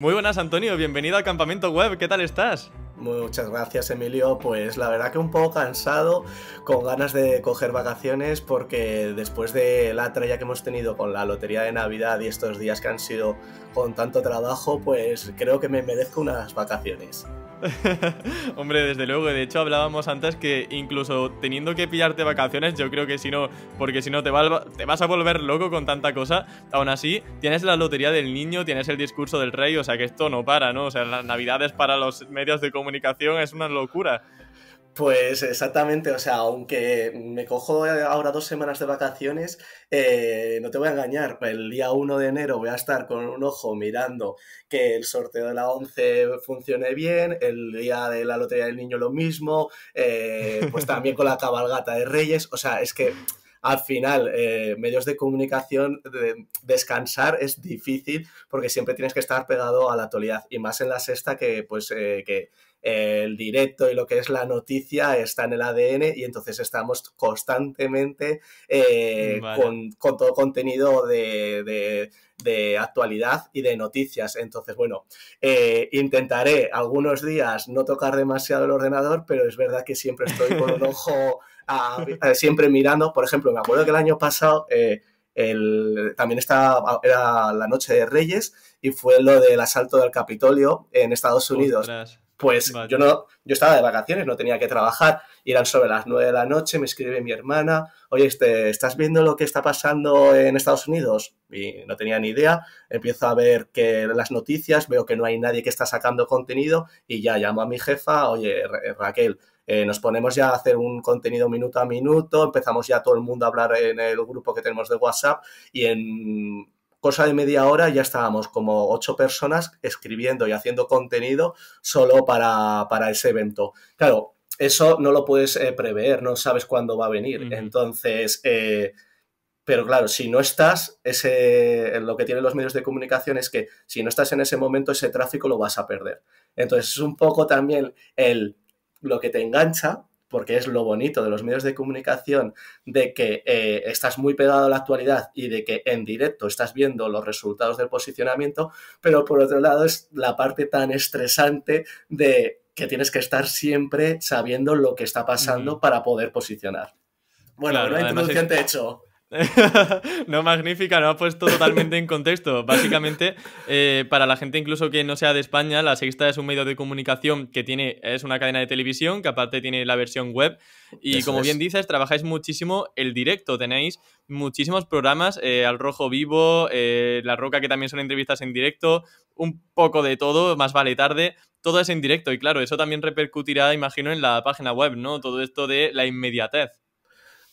Muy buenas, Antonio. Bienvenido al Campamento Web. ¿Qué tal estás? Muchas gracias, Emilio. Pues la verdad que un poco cansado, con ganas de coger vacaciones, porque después de la traya que hemos tenido con la lotería de Navidad y estos días que han sido con tanto trabajo, pues creo que me merezco unas vacaciones. Hombre, desde luego, de hecho hablábamos antes que incluso teniendo que pillarte vacaciones, yo creo que si no, porque si no te, te vas a volver loco con tanta cosa, aún así tienes la lotería del niño, tienes el discurso del rey, o sea que esto no para, ¿no? O sea, las navidades para los medios de comunicación es una locura. Pues exactamente, o sea, aunque me cojo eh, ahora dos semanas de vacaciones, eh, no te voy a engañar, el día 1 de enero voy a estar con un ojo mirando que el sorteo de la 11 funcione bien, el día de la Lotería del Niño lo mismo, eh, pues también con la cabalgata de Reyes, o sea, es que al final, medios de comunicación, de descansar es difícil porque siempre tienes que estar pegado a la actualidad y más en la sexta que, pues, que el directo y lo que es la noticia está en el ADN y entonces estamos constantemente eh, con, todo contenido de, actualidad y de noticias. Entonces, bueno, eh, intentaré algunos días no tocar demasiado el ordenador, pero es verdad que siempre estoy con un ojo, eh, siempre mirando. Por ejemplo, me acuerdo que el año pasado... también estaba, era la noche de Reyes y fue lo del asalto del Capitolio en Estados Unidos. Pues yo no, yo estaba de vacaciones, no tenía que trabajar, eran sobre las 9 de la noche, me escribe mi hermana, oye, este, ¿estás viendo lo que está pasando en Estados Unidos? Y no tenía ni idea, empiezo a ver que las noticias, veo que no hay nadie que está sacando contenido, y ya llamo a mi jefa, oye, Raquel, eh, nos ponemos ya a hacer un contenido minuto a minuto, empezamos ya todo el mundo a hablar en el grupo que tenemos de WhatsApp y en cosa de media hora ya estábamos como ocho personas escribiendo y haciendo contenido solo para, para ese evento. Claro, eso no lo puedes eh, prever, no sabes cuándo va a venir. Entonces, eh, pero claro, si no estás, ese, lo que tienen los medios de comunicación es que si no estás en ese momento, ese tráfico lo vas a perder. Entonces, es un poco también el, lo que te engancha porque es lo bonito de los medios de comunicación, de que eh, estás muy pegado a la actualidad y de que en directo estás viendo los resultados del posicionamiento, pero por otro lado es la parte tan estresante de que tienes que estar siempre sabiendo lo que está pasando para poder posicionar. Bueno, la introducción te he hecho. no, magnífica, lo ha puesto totalmente en contexto. Básicamente, eh, para la gente incluso que no sea de España, La Sexta es un medio de comunicación que tiene, es una cadena de televisión, que aparte tiene la versión web. Y como bien dices, trabajáis muchísimo el directo, tenéis muchísimos programas, eh, Al Rojo Vivo, eh, La Roca, que también son entrevistas en directo, un poco de todo, más vale tarde, todo es en directo. Y claro, eso también repercutirá, imagino, en la página web, ¿no? Todo esto de la inmediatez.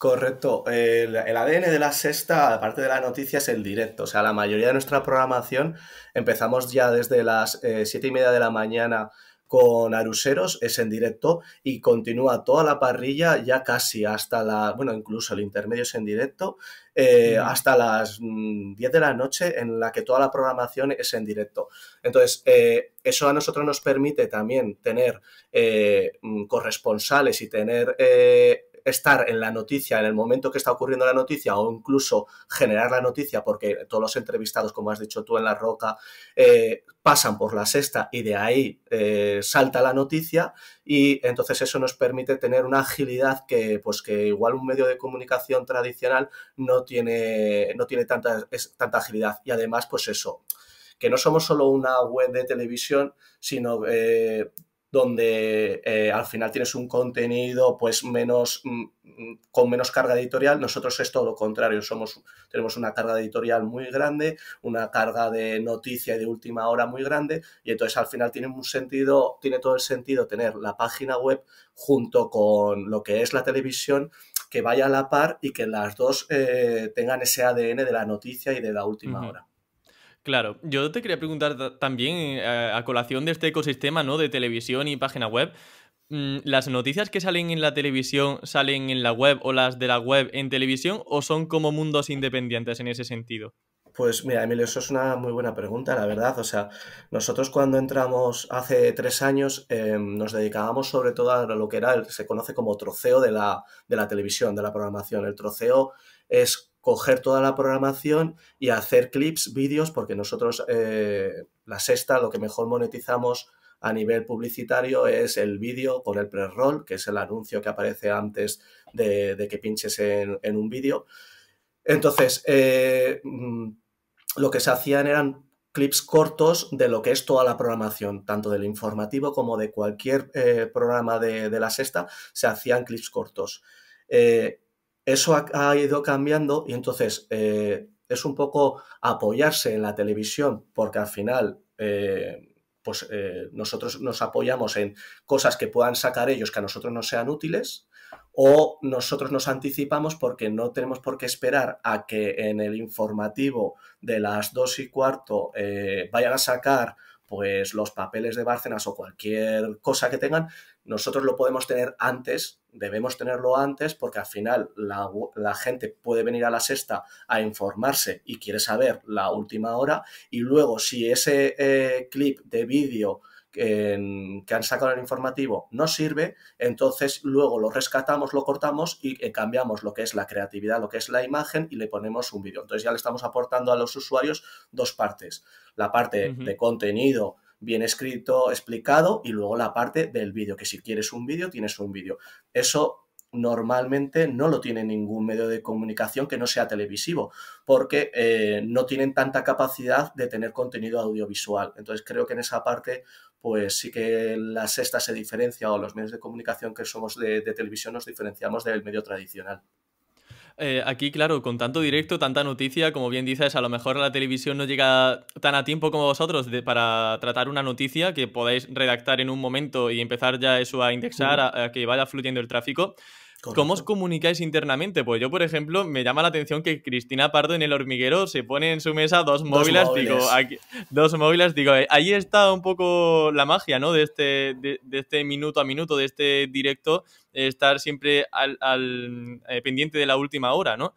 Correcto. El, ADN de la sexta, aparte de la noticia, es el directo. O sea, la mayoría de nuestra programación empezamos ya desde las eh, siete y media de la mañana con Aruseros, es en directo y continúa toda la parrilla ya casi hasta la, bueno, incluso el intermedio es en directo, eh, hasta las mm, diez 10 de la noche en la que toda la programación es en directo. Entonces, eh, eso a nosotros nos permite también tener mm, corresponsales y tener estar en la noticia, en el momento que está ocurriendo la noticia o incluso generar la noticia porque todos los entrevistados, como has dicho tú en La Roca, eh, pasan por la sexta y de ahí eh, salta la noticia y entonces eso nos permite tener una agilidad que pues que igual un medio de comunicación tradicional no tiene, no tiene tanta, tanta agilidad y además pues eso, que no somos solo una web de televisión, sino... Eh, donde eh, al final tienes un contenido pues menos mm, mm, con menos carga editorial. Nosotros es todo lo contrario, somos, tenemos una carga editorial muy grande, una carga de noticia y de última hora muy grande, y entonces al final tiene un sentido, tiene todo el sentido tener la página web junto con lo que es la televisión que vaya a la par y que las dos eh, tengan ese ADN de la noticia y de la última hora. Claro, yo te quería preguntar también, eh, a colación de este ecosistema ¿no? de televisión y página web, mm, ¿las noticias que salen en la televisión salen en la web o las de la web en televisión o son como mundos independientes en ese sentido? Pues mira, Emilio, eso es una muy buena pregunta, la verdad. O sea, nosotros cuando entramos hace tres años em, nos dedicábamos sobre todo a lo que era, el, se conoce como troceo de la, de la televisión, de la programación. El troceo es coger toda la programación y hacer clips, vídeos, porque nosotros eh, la sexta lo que mejor monetizamos a nivel publicitario es el vídeo con el pre-roll, que es el anuncio que aparece antes de, que pinches en, un vídeo. Entonces, eh, mm, lo que se hacían eran clips cortos de lo que es toda la programación, tanto del informativo como de cualquier eh, programa de, la sexta, se hacían clips cortos eso ha, ido cambiando y entonces eh, es un poco apoyarse en la televisión porque al final eh, pues eh, nosotros nos apoyamos en cosas que puedan sacar ellos que a nosotros no sean útiles o nosotros nos anticipamos porque no tenemos por qué esperar a que en el informativo de las dos y cuarto vayan a sacar pues los papeles de Bárcenas o cualquier cosa que tengan, nosotros lo podemos tener antes debemos tenerlo antes porque al final la, gente puede venir a la sexta a informarse y quiere saber la última hora y luego si ese eh, clip de vídeo que, han sacado en el informativo no sirve, entonces luego lo rescatamos, lo cortamos y eh, cambiamos lo que es la creatividad, lo que es la imagen y le ponemos un vídeo. Entonces ya le estamos aportando a los usuarios dos partes, la parte de contenido bien escrito, explicado y luego la parte del vídeo, que si quieres un vídeo, tienes un vídeo. Eso normalmente no lo tiene ningún medio de comunicación que no sea televisivo, porque eh, no tienen tanta capacidad de tener contenido audiovisual. Entonces creo que en esa parte, pues sí que la sexta se diferencia o los medios de comunicación que somos de televisión nos diferenciamos del medio tradicional. Eh, aquí, claro, con tanto directo, tanta noticia, como bien dices, a lo mejor la televisión no llega tan a tiempo como vosotros para tratar una noticia que podáis redactar en un momento y empezar ya eso a indexar, a que vaya fluyendo el tráfico. ¿Cómo os comunicáis internamente? Pues yo, por ejemplo, me llama la atención que Cristina Pardo en el hormiguero se pone en su mesa dos móviles, digo, aquí, dos móviles, digo, eh, ahí está un poco la magia, ¿no? De este, de, este minuto a minuto, de este directo, eh, estar siempre al, eh, pendiente de la última hora, ¿no?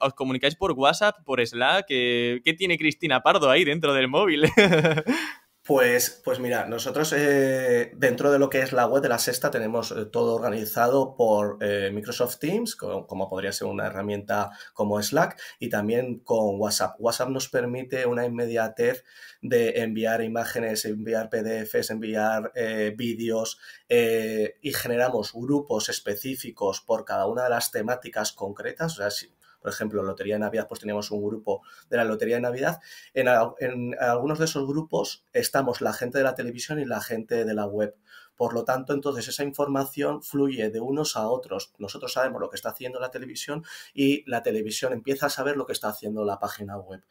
¿Os comunicáis por WhatsApp, por Slack? ¿Qué tiene Cristina Pardo ahí dentro del móvil? Pues, pues mira, nosotros eh, dentro de lo que es la web de la sexta tenemos eh, todo organizado por eh, Microsoft Teams, como, podría ser una herramienta como Slack, y también con WhatsApp. WhatsApp nos permite una inmediatez de enviar imágenes, enviar PDFs, enviar vídeos y generamos grupos específicos por cada una de las temáticas concretas. O sea, por ejemplo, Lotería de Navidad, pues tenemos un grupo de la Lotería de Navidad. En, en algunos de esos grupos estamos la gente de la televisión y la gente de la web. Por lo tanto, entonces esa información fluye de unos a otros. Nosotros sabemos lo que está haciendo la televisión y la televisión empieza a saber lo que está haciendo la página web.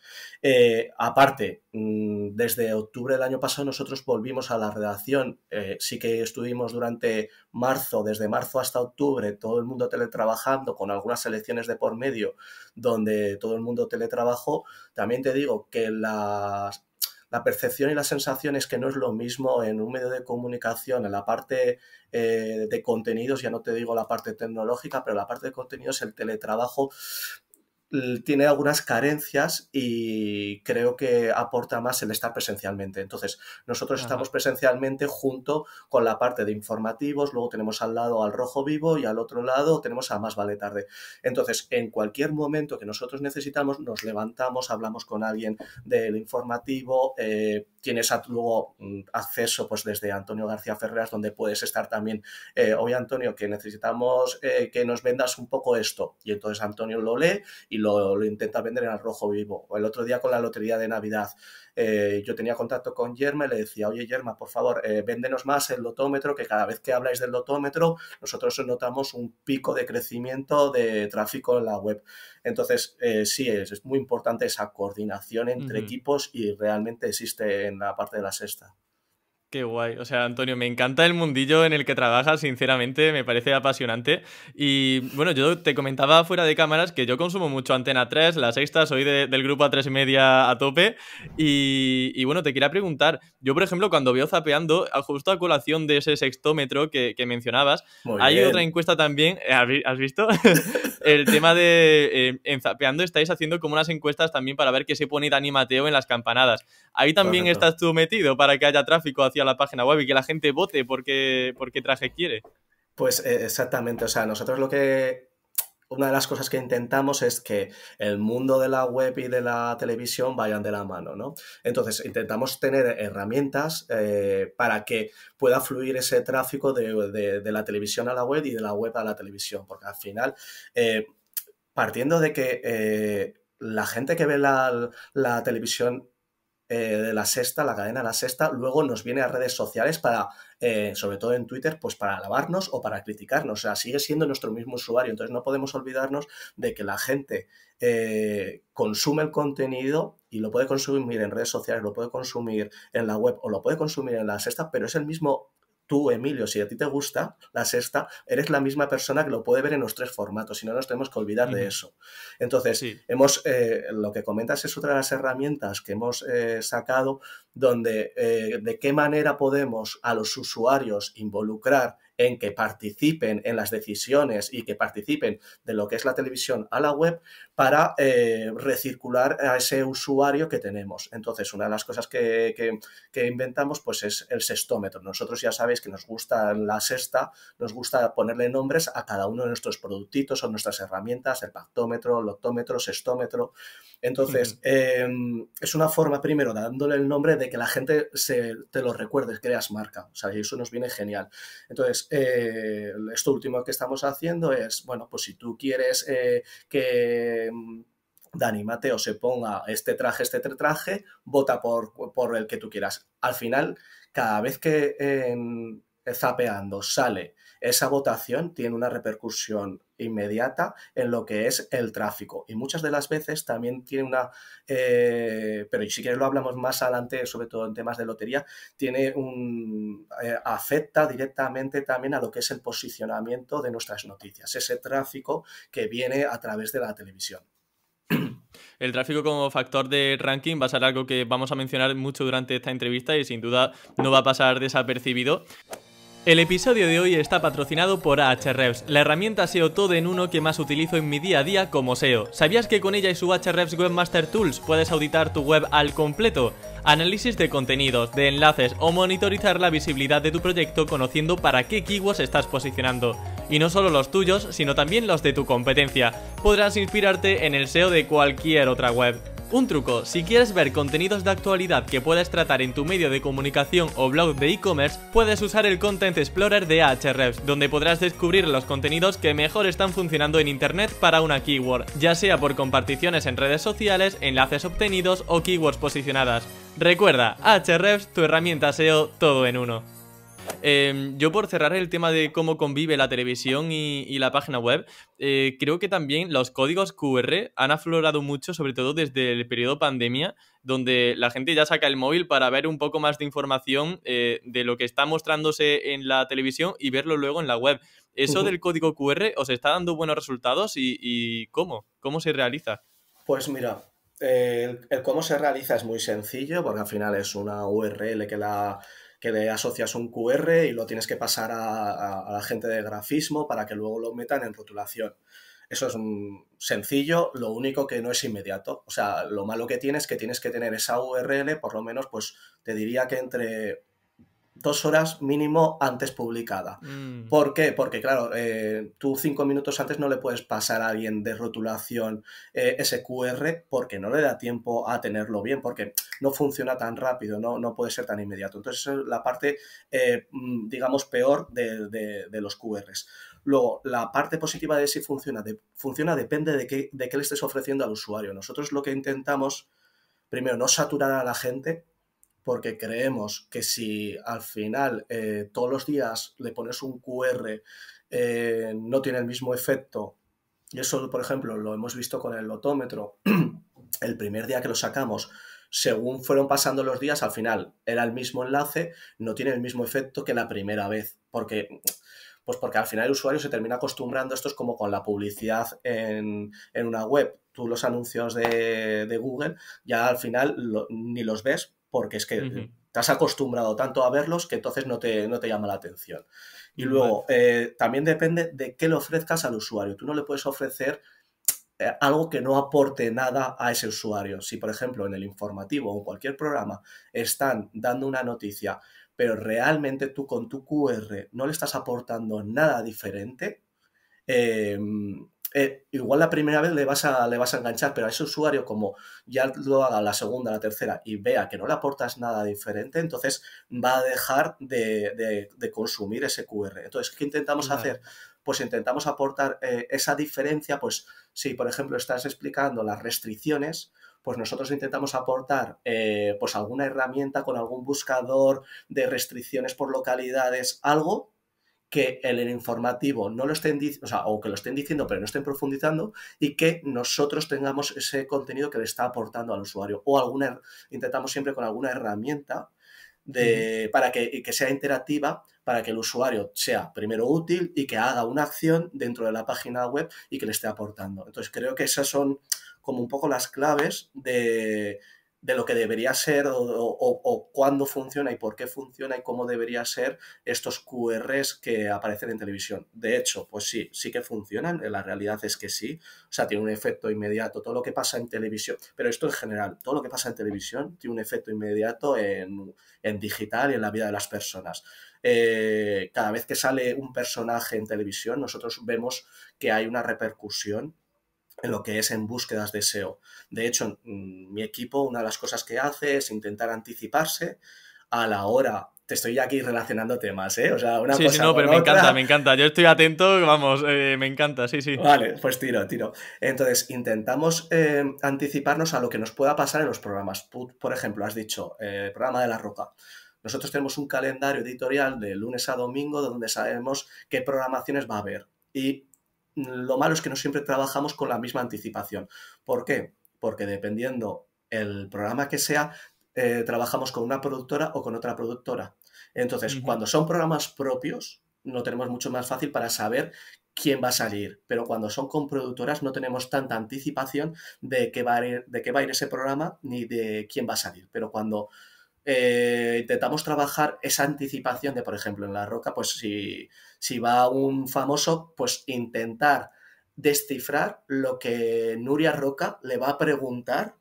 Eh, aparte, mm, desde octubre del año pasado nosotros volvimos a la redacción. Eh, sí que estuvimos durante marzo, desde marzo hasta octubre, todo el mundo teletrabajando con algunas elecciones de por medio donde todo el mundo teletrabajó. También te digo que las la percepción y la sensación es que no es lo mismo en un medio de comunicación, en la parte eh, de contenidos, ya no te digo la parte tecnológica, pero la parte de contenidos, el teletrabajo tiene algunas carencias y creo que aporta más el estar presencialmente. Entonces, nosotros estamos presencialmente junto con la parte de informativos, luego tenemos al lado al rojo vivo y al otro lado tenemos a más vale tarde. Entonces, en cualquier momento que nosotros necesitamos, nos levantamos, hablamos con alguien del informativo, eh, tienes luego mm, acceso pues desde Antonio García Ferreras, donde puedes estar también, eh, oye Antonio, que necesitamos eh, que nos vendas un poco esto. Y entonces Antonio lo lee y lo, lo intenta vender en el rojo vivo. O el otro día con la lotería de Navidad. Eh, yo tenía contacto con Yerma y le decía, oye Yerma, por favor, eh, véndenos más el lotómetro, que cada vez que habláis del lotómetro, nosotros notamos un pico de crecimiento de tráfico en la web. Entonces, eh, sí, es, muy importante esa coordinación entre equipos y realmente existe en la parte de la sexta. Qué guay. O sea, Antonio, me encanta el mundillo en el que trabajas, sinceramente, me parece apasionante. Y bueno, yo te comentaba fuera de cámaras que yo consumo mucho Antena 3, la sexta, soy del grupo A3 y media a tope. Y, bueno, te quería preguntar, yo por ejemplo, cuando veo Zapeando, justo a colación de ese sextómetro que, mencionabas, hay otra encuesta también, eh, ¿has visto? el tema de eh, en Zapeando estáis haciendo como unas encuestas también para ver qué se pone Dani Mateo en las campanadas. Ahí también estás tú metido para que haya tráfico hacia a la página web y que la gente vote porque qué, traje quiere. Pues eh, exactamente, o sea, nosotros lo que... Una de las cosas que intentamos es que el mundo de la web y de la televisión vayan de la mano, ¿no? Entonces, intentamos tener herramientas eh, para que pueda fluir ese tráfico de, la televisión a la web y de la web a la televisión, porque al final, eh, partiendo de que la gente que ve la, la televisión eh, de la sexta, la cadena de la sexta, luego nos viene a redes sociales para, eh, sobre todo en Twitter, pues para alabarnos o para criticarnos. O sea, sigue siendo nuestro mismo usuario. Entonces no podemos olvidarnos de que la gente eh, consume el contenido y lo puede consumir en redes sociales, lo puede consumir en la web o lo puede consumir en la sexta, pero es el mismo tú, Emilio, si a ti te gusta la sexta, eres la misma persona que lo puede ver en los tres formatos, y no nos tenemos que olvidar de eso. Entonces, hemos, eh, lo que comentas es otra de las herramientas que hemos eh, sacado, donde eh, de qué manera podemos a los usuarios involucrar en que participen en las decisiones y que participen de lo que es la televisión a la web para eh, recircular a ese usuario que tenemos. Entonces, una de las cosas que, inventamos pues es el sextómetro. Nosotros ya sabéis que nos gusta la sexta, nos gusta ponerle nombres a cada uno de nuestros productitos o nuestras herramientas, el pactómetro, el octómetro, sextómetro. Entonces, em, es una forma, primero, dándole el nombre de que la gente se, te lo recuerde, creas marca. O sea, y eso nos viene genial. Entonces, eh, esto último que estamos haciendo es, bueno, pues si tú quieres eh, que mm, Dani Mateo se ponga este traje, este traje, vota por, por el que tú quieras. Al final, cada vez que em, zapeando sale esa votación, tiene una repercusión inmediata en lo que es el tráfico. Y muchas de las veces también tiene una, eh, pero si quieres lo hablamos más adelante, sobre todo en temas de lotería, tiene un, eh, afecta directamente también a lo que es el posicionamiento de nuestras noticias, ese tráfico que viene a través de la televisión. El tráfico como factor de ranking va a ser algo que vamos a mencionar mucho durante esta entrevista y sin duda no va a pasar desapercibido. El episodio de hoy está patrocinado por Ahrefs, la herramienta SEO todo en uno que más utilizo en mi día a día como SEO. ¿Sabías que con ella y su Ahrefs Webmaster Tools puedes auditar tu web al completo? Análisis de contenidos, de enlaces o monitorizar la visibilidad de tu proyecto conociendo para qué keywords estás posicionando. Y no solo los tuyos, sino también los de tu competencia. Podrás inspirarte en el SEO de cualquier otra web. Un truco, si quieres ver contenidos de actualidad que puedes tratar en tu medio de comunicación o blog de e-commerce, puedes usar el Content Explorer de Ahrefs, donde podrás descubrir los contenidos que mejor están funcionando en Internet para una keyword, ya sea por comparticiones en redes sociales, enlaces obtenidos o keywords posicionadas. Recuerda, Ahrefs, tu herramienta SEO todo en uno. Em, yo por cerrar el tema de cómo convive la televisión y, la página web, eh, creo que también los códigos QR han aflorado mucho, sobre todo desde el periodo pandemia, donde la gente ya saca el móvil para ver un poco más de información eh, de lo que está mostrándose en la televisión y verlo luego en la web. ¿Eso del código QR os está dando buenos resultados y, cómo? ¿Cómo se realiza? Pues mira, eh, el, cómo se realiza es muy sencillo porque al final es una URL que la que le asocias un QR y lo tienes que pasar a, la gente de grafismo para que luego lo metan en rotulación. Eso es un sencillo, lo único que no es inmediato. O sea, lo malo que tienes es que tienes que tener esa URL, por lo menos, pues te diría que entre dos horas mínimo antes publicada. Mm. ¿Por qué? Porque, claro, eh, tú cinco minutos antes no le puedes pasar a alguien de rotulación ese eh, QR porque no le da tiempo a tenerlo bien, porque no funciona tan rápido, no, no puede ser tan inmediato. Entonces, es la parte, eh, mm, digamos, peor de, los QRs. Luego, la parte positiva de si funciona, de, funciona depende de qué, de qué le estés ofreciendo al usuario. Nosotros lo que intentamos, primero, no saturar a la gente porque creemos que si al final eh, todos los días le pones un QR, eh, no tiene el mismo efecto. Y eso, por ejemplo, lo hemos visto con el lotómetro. el primer día que lo sacamos, según fueron pasando los días, al final era el mismo enlace, no tiene el mismo efecto que la primera vez, porque pues porque al final el usuario se termina acostumbrando, esto es como con la publicidad en, una web, tú los anuncios de, Google ya al final ni los ves porque es que te has acostumbrado tanto a verlos que entonces no te, no te llama la atención. Y luego, eh, también depende de qué le ofrezcas al usuario. Tú no le puedes ofrecer eh, algo que no aporte nada a ese usuario. Si, por ejemplo, en el informativo o en cualquier programa están dando una noticia, pero realmente tú con tu QR no le estás aportando nada diferente, eh, eh, igual la primera vez le vas, a, le vas a enganchar, pero a ese usuario, como ya lo haga la segunda, la tercera y vea que no le aportas nada diferente, entonces va a dejar de, de, consumir ese QR. Entonces, ¿qué intentamos hacer? Pues intentamos aportar eh, esa diferencia, pues si por ejemplo estás explicando las restricciones, pues nosotros intentamos aportar eh, pues alguna herramienta con algún buscador de restricciones por localidades, algo que el informativo no lo estén diciendo, sea, o que lo estén diciendo pero no estén profundizando y que nosotros tengamos ese contenido que le está aportando al usuario o alguna, intentamos siempre con alguna herramienta de, para que, sea interactiva, para que el usuario sea primero útil y que haga una acción dentro de la página web y que le esté aportando. Entonces creo que esas son como un poco las claves de, de lo que debería ser o, o, cuándo funciona y por qué funciona y cómo debería ser estos QR que aparecen en televisión. De hecho, pues sí, sí que funcionan, eh, la realidad es que sí, o sea, tiene un efecto inmediato, todo lo que pasa en televisión, pero esto en general, todo lo que pasa en televisión tiene un efecto inmediato en, digital y en la vida de las personas. Eh, cada vez que sale un personaje en televisión, nosotros vemos que hay una repercusión en lo que es en búsquedas de SEO. De hecho, mm, mi equipo, una de las cosas que hace es intentar anticiparse a la hora. Te estoy aquí relacionando temas, ¿eh? O sea, una sí, cosa. Sí, sí, no, pero me encanta, me encanta. Yo estoy atento, vamos, eh, me encanta, sí, sí. Vale, pues tiro, tiro. Entonces, intentamos eh, anticiparnos a lo que nos pueda pasar en los programas. Por ejemplo, has dicho, eh, programa de la roca. Nosotros tenemos un calendario editorial de lunes a domingo donde sabemos qué programaciones va a haber. Y lo malo es que no siempre trabajamos con la misma anticipación. ¿Por qué? Porque dependiendo el programa que sea, eh, trabajamos con una productora o con otra productora. Entonces, cuando son programas propios, no tenemos mucho más fácil para saber quién va a salir, pero cuando son con productoras no tenemos tanta anticipación de qué va de qué va a ir ese programa ni de quién va a salir. Pero cuando eh, intentamos trabajar esa anticipación de, por ejemplo, en la roca, pues si, si va un famoso, pues intentar descifrar lo que Nuria Roca le va a preguntar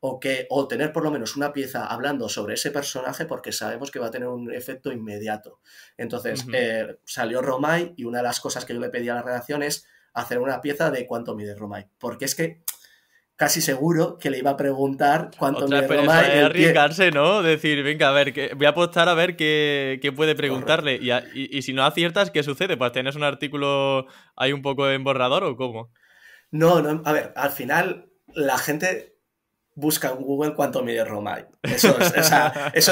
o, que, o tener por lo menos una pieza hablando sobre ese personaje porque sabemos que va a tener un efecto inmediato. Entonces, eh, salió Romay y una de las cosas que yo le pedí a la redacción es hacer una pieza de cuánto mide Romay, porque es que casi seguro que le iba a preguntar cuánto mide me y arriesgarse, ¿no? Decir, venga, a ver, que, voy a apostar a ver qué, puede preguntarle. Y, si no aciertas, ¿qué sucede? Pues tienes un artículo ahí un poco emborrador o cómo? No, no, a ver, al final la gente busca en Google cuánto mide Romay. Eso,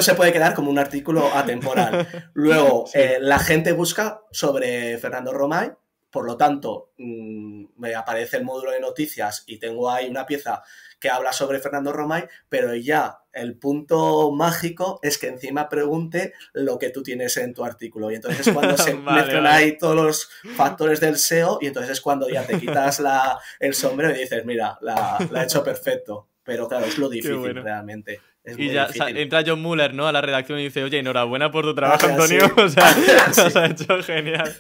se puede quedar como un artículo atemporal. Luego, eh, la gente busca sobre Fernando Romay por lo tanto, mm, me aparece el módulo de noticias y tengo ahí una pieza que habla sobre Fernando Romay, pero ya el punto mágico es que encima pregunte lo que tú tienes en tu artículo. Y entonces es cuando se mencionan ahí todos los factores del SEO y entonces es cuando ya te quitas la, el sombrero y dices, mira, la, la he hecho perfecto. Pero claro, es lo difícil realmente y ya entra John Muller, ¿no? A la redacción y dice, oye, enhorabuena por tu trabajo, Antonio. O sea, sí. has hecho genial.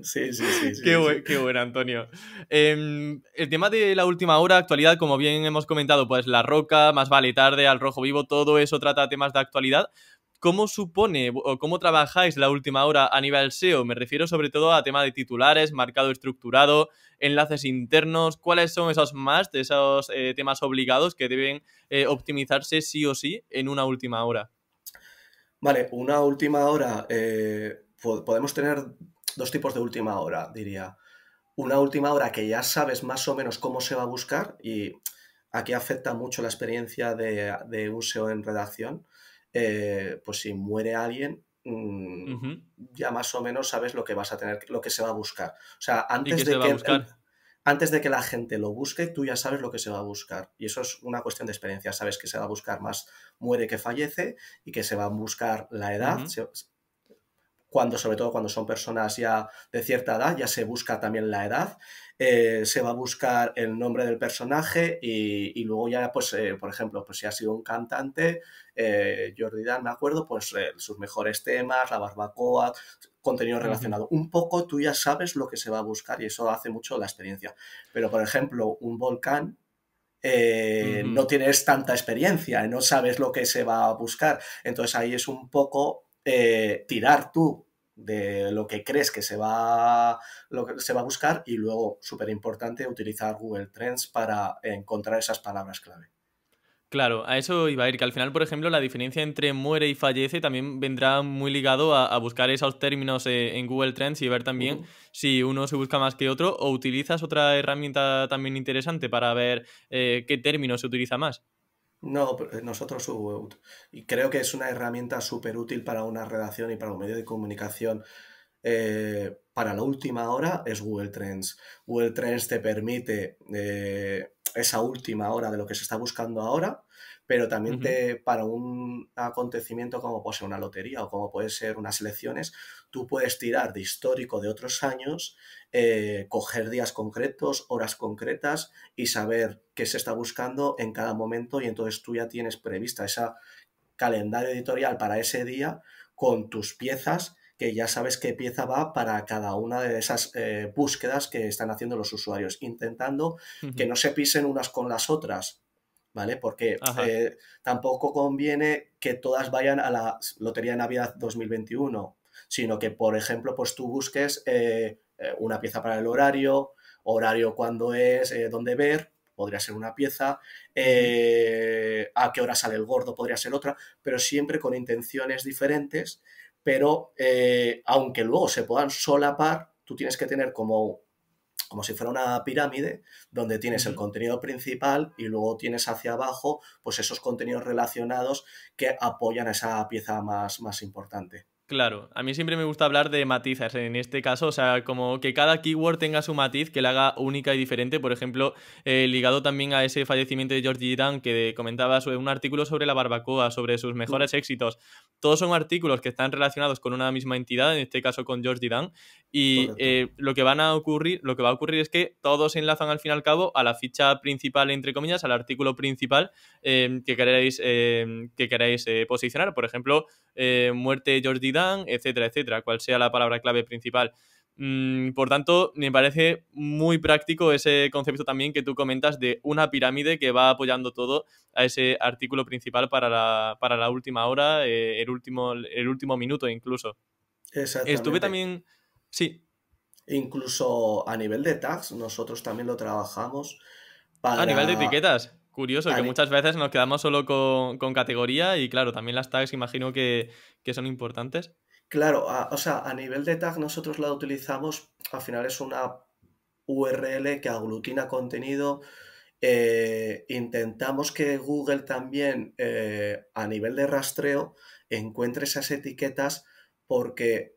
sí, sí, sí. qué, bueno, Antonio. Em, el tema de la última hora, actualidad, como bien hemos comentado, pues La Roca, Más Vale Tarde, Al Rojo Vivo, todo eso trata temas de actualidad. ¿Cómo supone o cómo trabajáis la última hora a nivel SEO? Me refiero sobre todo a tema de titulares, marcado estructurado, enlaces internos. ¿Cuáles son esos más de esos eh, temas obligados que deben eh, optimizarse sí o sí en una última hora? Vale, una última hora. Eh, podemos tener dos tipos de última hora, diría. Una última hora que ya sabes más o menos cómo se va a buscar y aquí afecta mucho la experiencia de, de un SEO en redacción eh, pues si muere alguien, mm, ya más o menos sabes lo que vas a tener, lo que se va a buscar. O sea, antes de que antes de que la gente lo busque, tú ya sabes lo que se va a buscar. Y eso es una cuestión de experiencia. Sabes que se va a buscar más muere que fallece y que se va a buscar la edad. cuando, sobre todo cuando son personas ya de cierta edad, ya se busca también la edad eh, se va a buscar el nombre del personaje y, luego ya, pues, eh, por ejemplo, pues si ha sido un cantante, eh, Jordi Dan, me acuerdo, pues sus mejores temas, la barbacoa, contenido relacionado. Un poco tú ya sabes lo que se va a buscar y eso hace mucho la experiencia. Pero, por ejemplo, un volcán, no tienes tanta experiencia, no sabes lo que se va a buscar. Entonces ahí es un poco tirar tú de lo que crees que se va, lo se va a buscar y luego, súper importante, utilizar Google Trends para encontrar esas palabras clave. Claro, a eso iba a ir, que al final, por ejemplo, la diferencia entre muere y fallece también vendrá muy ligado a, buscar esos términos eh, en Google Trends y ver también si uno se busca más que otro o utilizas otra herramienta también interesante para ver eh, qué término se utiliza más. No, eh, nosotros Y creo que es una herramienta súper útil para una redacción y para un medio de comunicación. Eh, para la última hora es Google Trends. Google Trends te permite eh, esa última hora de lo que se está buscando ahora pero también para un acontecimiento como puede ser una lotería o como puede ser unas elecciones, tú puedes tirar de histórico de otros años, eh, coger días concretos, horas concretas y saber qué se está buscando en cada momento y entonces tú ya tienes prevista esa calendario editorial para ese día con tus piezas que ya sabes qué pieza va para cada una de esas eh, búsquedas que están haciendo los usuarios, intentando que no se pisen unas con las otras, ¿vale? Porque eh, tampoco conviene que todas vayan a la Lotería Navidad 2021, sino que, por ejemplo, pues tú busques eh, eh, una pieza para el horario, horario cuando es, dónde ver, podría ser una pieza, a qué hora sale el gordo, podría ser otra, pero siempre con intenciones diferentes, pero aunque luego se puedan solapar, tú tienes que tener como como si fuera una pirámide, donde tienes el contenido principal y luego tienes hacia abajo pues esos contenidos relacionados que apoyan a esa pieza más, más importante. Claro, a mí siempre me gusta hablar de matizas en este caso, o sea, como que cada keyword tenga su matiz que la haga única y diferente. Por ejemplo, eh, ligado también a ese fallecimiento de George Dunn que comentaba sobre un artículo sobre la barbacoa, sobre sus mejores éxitos. Todos son artículos que están relacionados con una misma entidad, en este caso con George Dunn y eh, lo que van a ocurrir, lo que va a ocurrir es que todos se enlazan al fin y al cabo a la ficha principal, entre comillas, al artículo principal eh, que queréis, que posicionar. Por ejemplo, muerte de George etcétera, etcétera, cual sea la palabra clave principal. Mm, por tanto, me parece muy práctico ese concepto también que tú comentas de una pirámide que va apoyando todo a ese artículo principal para la, última hora, eh, el, último, el último minuto incluso. Estuve también... Sí. Incluso a nivel de tags, nosotros también lo trabajamos para... A nivel de etiquetas curioso, que muchas veces nos quedamos solo con, categoría y claro, también las tags imagino que, son importantes. Claro, o sea, a nivel de tag nosotros la utilizamos, al final es una URL que aglutina contenido. Eh, intentamos que Google también eh, a nivel de rastreo encuentre esas etiquetas porque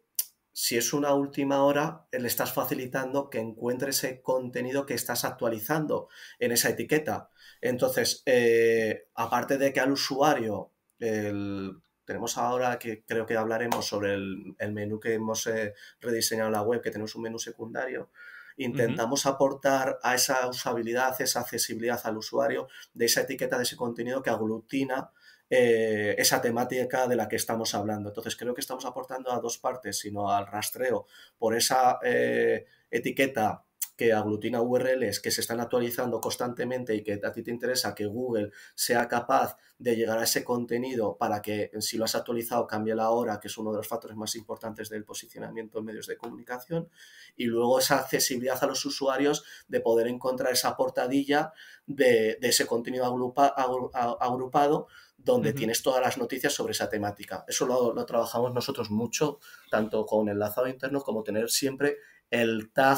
si es una última hora, eh, le estás facilitando que encuentre ese contenido que estás actualizando en esa etiqueta. Entonces, eh, aparte de que al usuario, tenemos ahora que creo que hablaremos sobre el, menú que hemos eh, rediseñado en la web, que tenemos un menú secundario, intentamos aportar a esa usabilidad, esa accesibilidad al usuario de esa etiqueta de ese contenido que aglutina eh, esa temática de la que estamos hablando. Entonces, creo que estamos aportando a dos partes, sino al rastreo por esa eh, etiqueta que aglutina URLs que se están actualizando constantemente y que a ti te interesa que Google sea capaz de llegar a ese contenido para que si lo has actualizado cambie la hora, que es uno de los factores más importantes del posicionamiento en medios de comunicación, y luego esa accesibilidad a los usuarios de poder encontrar esa portadilla de, ese contenido agrupado donde tienes todas las noticias sobre esa temática. Eso lo, trabajamos nosotros mucho, tanto con enlazado interno como tener siempre el tag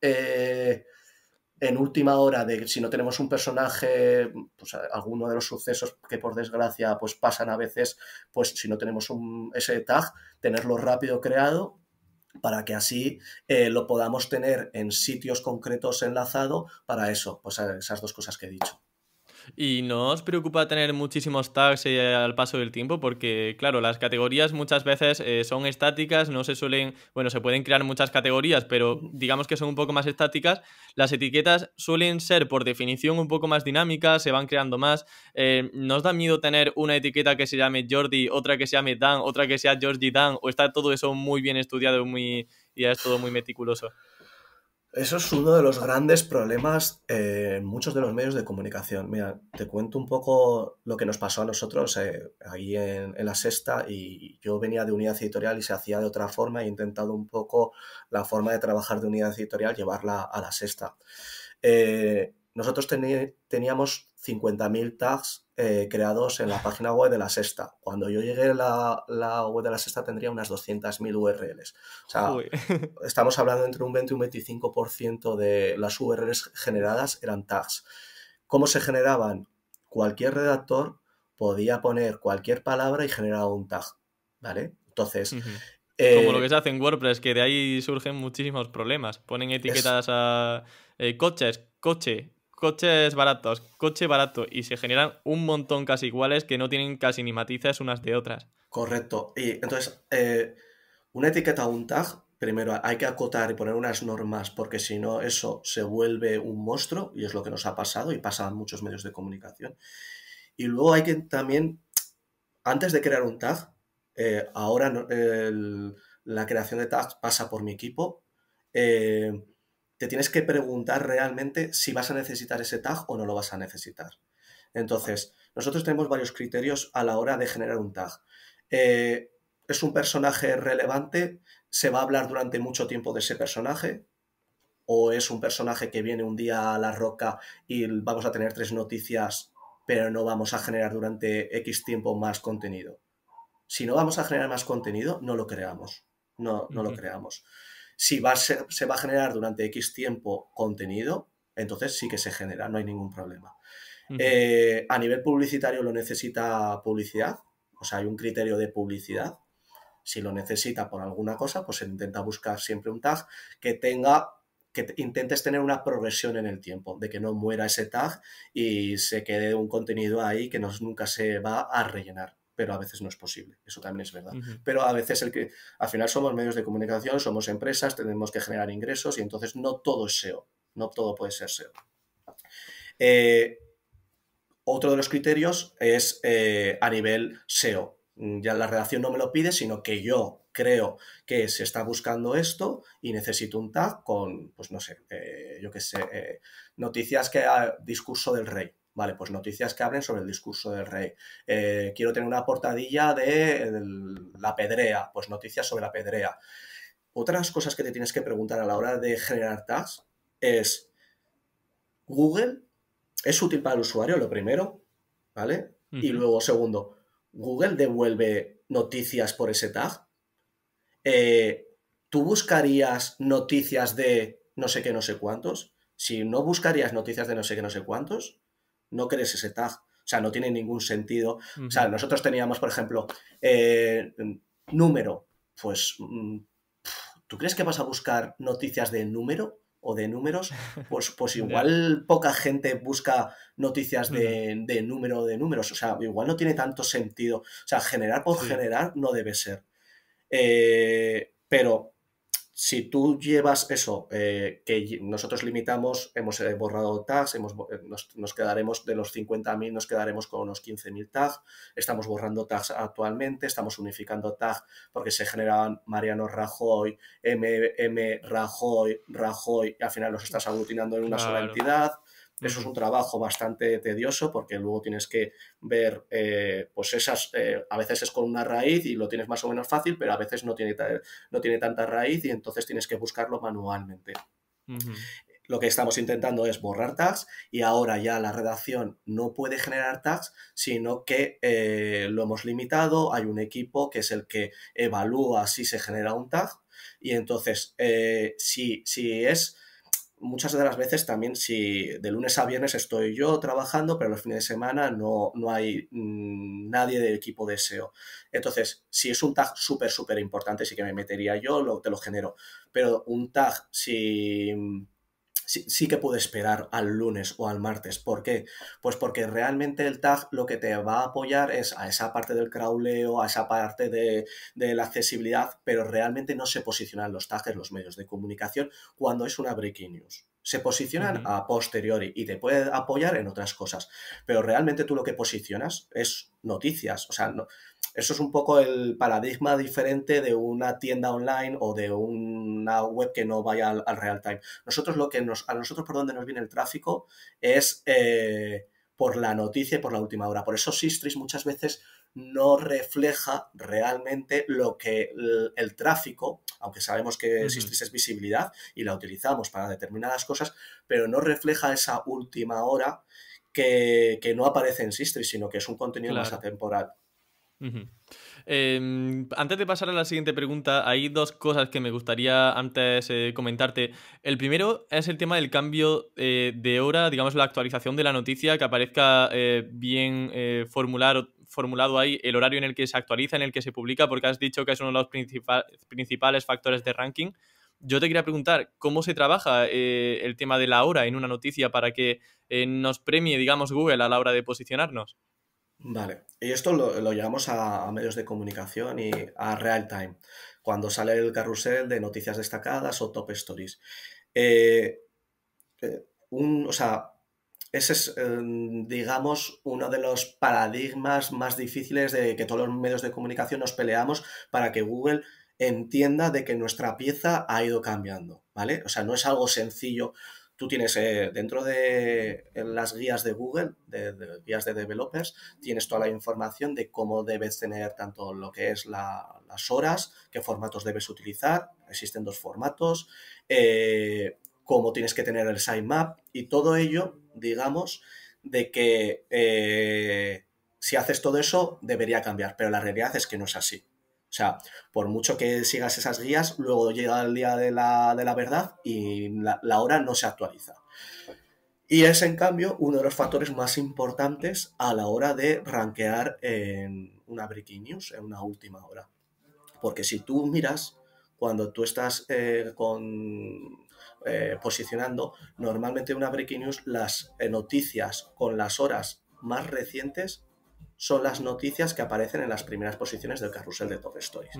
eh, en última hora de si no tenemos un personaje, pues alguno de los sucesos que por desgracia pues pasan a veces, pues si no tenemos un, ese tag, tenerlo rápido creado para que así eh, lo podamos tener en sitios concretos enlazado para eso, pues esas dos cosas que he dicho. ¿Y no os preocupa tener muchísimos tags eh, al paso del tiempo? Porque, claro, las categorías muchas veces eh, son estáticas, no se suelen, bueno, se pueden crear muchas categorías, pero digamos que son un poco más estáticas. Las etiquetas suelen ser, por definición, un poco más dinámicas, se van creando más. Eh, ¿Nos da miedo tener una etiqueta que se llame Jordi, otra que se llame Dan, otra que sea Jordi Dan? ¿O está todo eso muy bien estudiado muy, y es todo muy meticuloso? Eso es uno de los grandes problemas eh, en muchos de los medios de comunicación. Mira, te cuento un poco lo que nos pasó a nosotros eh, ahí en, la sexta y yo venía de unidad editorial y se hacía de otra forma he intentado un poco la forma de trabajar de unidad editorial llevarla a la sexta. Eh, nosotros teníamos 50.000 tags eh, creados en la página web de la sexta. Cuando yo llegué a la, web de la sexta tendría unas 200.000 URLs. O sea, estamos hablando entre un 20 y un 25% de las URLs generadas eran tags. ¿Cómo se generaban? Cualquier redactor podía poner cualquier palabra y generar un tag, ¿vale? Entonces... Eh, Como lo que se hace en WordPress, que de ahí surgen muchísimos problemas. Ponen etiquetas a eh, coches, coche, coches baratos, coche barato, y se generan un montón casi iguales que no tienen casi ni matices unas de otras. Correcto. Y entonces, eh, una etiqueta o un tag, primero hay que acotar y poner unas normas, porque si no, eso se vuelve un monstruo, y es lo que nos ha pasado y pasa en muchos medios de comunicación. Y luego hay que también, antes de crear un tag, eh, ahora la creación de tags pasa por mi equipo. Eh, te tienes que preguntar realmente si vas a necesitar ese tag o no lo vas a necesitar. Entonces, nosotros tenemos varios criterios a la hora de generar un tag. Eh, es un personaje relevante, se va a hablar durante mucho tiempo de ese personaje, o es un personaje que viene un día a la roca y vamos a tener tres noticias, pero no vamos a generar durante X tiempo más contenido. Si no vamos a generar más contenido, no lo creamos. No, no lo creamos. Si va, se, va a generar durante X tiempo contenido, entonces sí que se genera, no hay ningún problema. Eh, a nivel publicitario lo necesita publicidad, o sea, hay un criterio de publicidad. Si lo necesita por alguna cosa, pues se intenta buscar siempre un tag que tenga, que intentes tener una progresión en el tiempo, de que no muera ese tag y se quede un contenido ahí que nunca se va a rellenar pero a veces no es posible. Eso también es verdad. Pero a veces el que al final somos medios de comunicación, somos empresas, tenemos que generar ingresos y entonces no todo es SEO, no todo puede ser SEO. Eh, otro de los criterios es eh, a nivel SEO. Ya la redacción no me lo pide, sino que yo creo que se está buscando esto y necesito un tag con, pues no sé, eh, yo qué sé, noticias que ha discurso del rey Vale, pues noticias que hablen sobre el discurso del rey. Eh, quiero tener una portadilla de, la pedrea, pues noticias sobre la pedrea. Otras cosas que te tienes que preguntar a la hora de generar tags es, ¿Google es útil para el usuario? Lo primero, ¿vale? Y luego, segundo, ¿Google devuelve noticias por ese tag? Eh, ¿Tú buscarías noticias de no sé qué, no sé cuántos? Si no buscarías noticias de no sé qué, no sé cuántos, no crees ese tag. O sea, no tiene ningún sentido. O sea, nosotros teníamos, por ejemplo, eh, número. Pues, mm, ¿tú crees que vas a buscar noticias de número? o de números, pues, pues igual poca gente busca noticias de, número o de números. O sea, igual no tiene tanto sentido. O sea, generar por generar no debe ser. Eh, pero si tú llevas eso, eh, que nosotros limitamos, hemos eh, borrado tags, hemos, eh, nos, quedaremos de los 50.000, nos quedaremos con unos 15.000 tags, estamos borrando tags actualmente, estamos unificando tags porque se generaban Mariano Rajoy, M, Rajoy, Rajoy, y al final los estás aglutinando en una sola entidad. Eso es un trabajo bastante tedioso porque luego tienes que ver, eh, pues esas, eh, a veces es con una raíz y lo tienes más o menos fácil, pero a veces no tiene, no tiene tanta raíz y entonces tienes que buscarlo manualmente. Lo que estamos intentando es borrar tags y ahora ya la redacción no puede generar tags, sino que eh, lo hemos limitado. Hay un equipo que es el que evalúa si se genera un tag y entonces si es muchas de las veces también si de lunes a viernes estoy yo trabajando, pero los fines de semana no, no hay mm, nadie del equipo de SEO. Entonces, si es un tag súper, súper importante, sí que me metería yo, lo, te lo genero. Pero un tag, si sí, que puede esperar al lunes o al martes. ¿Por qué? Pues porque realmente el tag lo que te va a apoyar es a esa parte del crawleo, a esa parte de, la accesibilidad, pero realmente no se posicionan los tags los medios de comunicación cuando es una breaking news se posicionan a posteriori y te puede apoyar en otras cosas. Pero realmente tú lo que posicionas es noticias. O sea, no, eso es un poco el paradigma diferente de una tienda online o de una web que no vaya al, real time. Nosotros lo que nos, a nosotros por donde nos viene el tráfico es eh, por la noticia y por la última hora. Por eso Sistris muchas veces no refleja realmente lo que el, tráfico, aunque sabemos que es visibilidad y la utilizamos para determinadas cosas, pero no refleja esa última hora que, no aparece en Sistris, sino que es un contenido más atemporal. Em, antes de pasar a la siguiente pregunta, hay dos cosas que me gustaría antes eh, comentarte. El primero es el tema del cambio eh, de hora, digamos la actualización de la noticia, que aparezca eh, bien formulado ahí el horario en el que se actualiza, en el que se publica, porque has dicho que es uno de los principales factores de ranking. Yo te quería preguntar, ¿cómo se trabaja el tema de la hora en una noticia para que nos premie, digamos, Google a la hora de posicionarnos? Vale, y esto lo, llevamos a, medios de comunicación y a real time, cuando sale el carrusel de noticias destacadas o top stories. Eh, eh, un, o sea, ese es, eh, digamos, uno de los paradigmas más difíciles de que todos los medios de comunicación nos peleamos para que Google entienda de que nuestra pieza ha ido cambiando, ¿vale? O sea, no es algo sencillo Tú tienes eh, dentro de las guías de Google, de, guías de developers, tienes toda la información de cómo debes tener tanto lo que es las horas, qué formatos debes utilizar, existen dos formatos, eh, cómo tienes que tener el sitemap y todo ello, digamos, de que eh, si haces todo eso debería cambiar, pero la realidad es que no es así. O sea, por mucho que sigas esas guías, luego llega el día de la, verdad y la, hora no se actualiza. Y es, en cambio, uno de los factores más importantes a la hora de rankear en una breaking news, en una última hora. Porque si tú miras, cuando tú estás eh, eh, posicionando, normalmente una breaking news, las eh, noticias con las horas más recientes son las noticias que aparecen en las primeras posiciones del carrusel de Top Stories.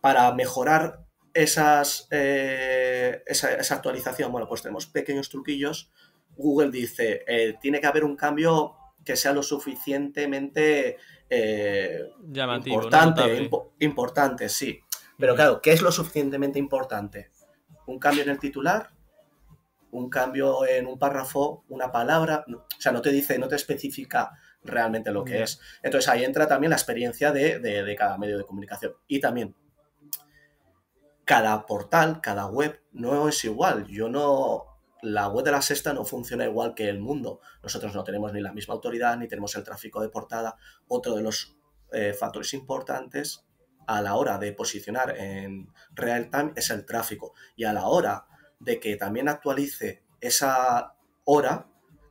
Para mejorar esas, eh, esa, actualización, bueno, pues tenemos pequeños truquillos. Google dice, eh, tiene que haber un cambio que sea lo suficientemente eh, importante, importante, sí. Pero claro, ¿qué es lo suficientemente importante? Un cambio en el titular, un cambio en un párrafo, una palabra, o sea, no te dice, no te especifica realmente lo que es. Entonces ahí entra también la experiencia de, cada medio de comunicación. Y también, cada portal, cada web no es igual. Yo no... La web de la sexta no funciona igual que el mundo. Nosotros no tenemos ni la misma autoridad, ni tenemos el tráfico de portada. Otro de los eh, factores importantes a la hora de posicionar en real time es el tráfico. Y a la hora de que también actualice esa hora,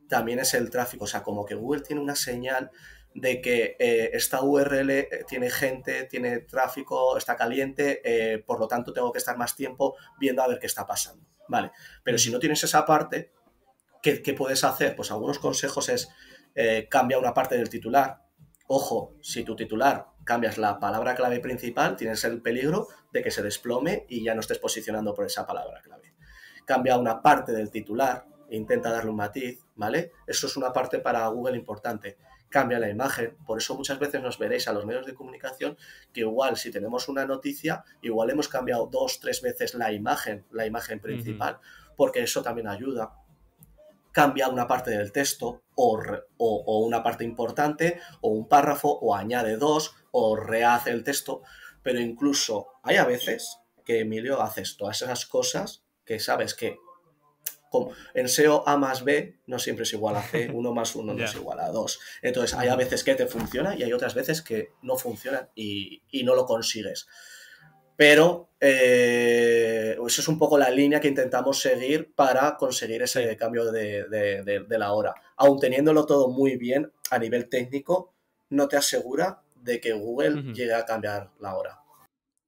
también es el tráfico. O sea, como que Google tiene una señal de que eh, esta URL eh, tiene gente, tiene tráfico, está caliente, eh, por lo tanto tengo que estar más tiempo viendo a ver qué está pasando. Vale, pero si no tienes esa parte, ¿qué, puedes hacer? Pues algunos consejos es cambiar cambia una parte del titular. Ojo, si tu titular cambias la palabra clave principal, tienes el peligro de que se desplome y ya no estés posicionando por esa palabra clave. Cambia una parte del titular, intenta darle un matiz, ¿vale? Eso es una parte para Google importante. Cambia la imagen, por eso muchas veces nos veréis a los medios de comunicación que igual si tenemos una noticia, igual hemos cambiado dos, tres veces la imagen, la imagen principal, porque eso también ayuda. Cambia una parte del texto o, o una parte importante o un párrafo o añade dos o rehace el texto, pero incluso hay a veces que Emilio hace todas esas cosas que sabes que en SEO A más B no siempre es igual a C, 1 más 1 no es igual a 2. Entonces hay a veces que te funciona y hay otras veces que no funciona y, no lo consigues. Pero eh, esa es un poco la línea que intentamos seguir para conseguir ese cambio de, la hora. Aun teniéndolo todo muy bien a nivel técnico, no te asegura de que Google llegue a cambiar la hora.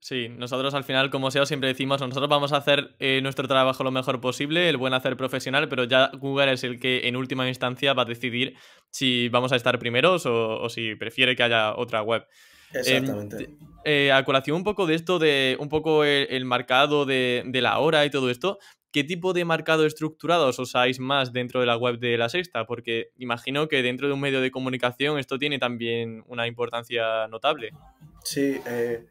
Sí, nosotros al final, como sea, siempre decimos, nosotros vamos a hacer eh, nuestro trabajo lo mejor posible, el buen hacer profesional, pero ya Google es el que en última instancia va a decidir si vamos a estar primeros o, si prefiere que haya otra web. Exactamente. Em, eh, a colación un poco de esto, de un poco el, marcado de, de, la hora y todo esto, ¿qué tipo de marcado estructurado os usáis más dentro de la web de la sexta? Porque imagino que dentro de un medio de comunicación esto tiene también una importancia notable. Sí, eh,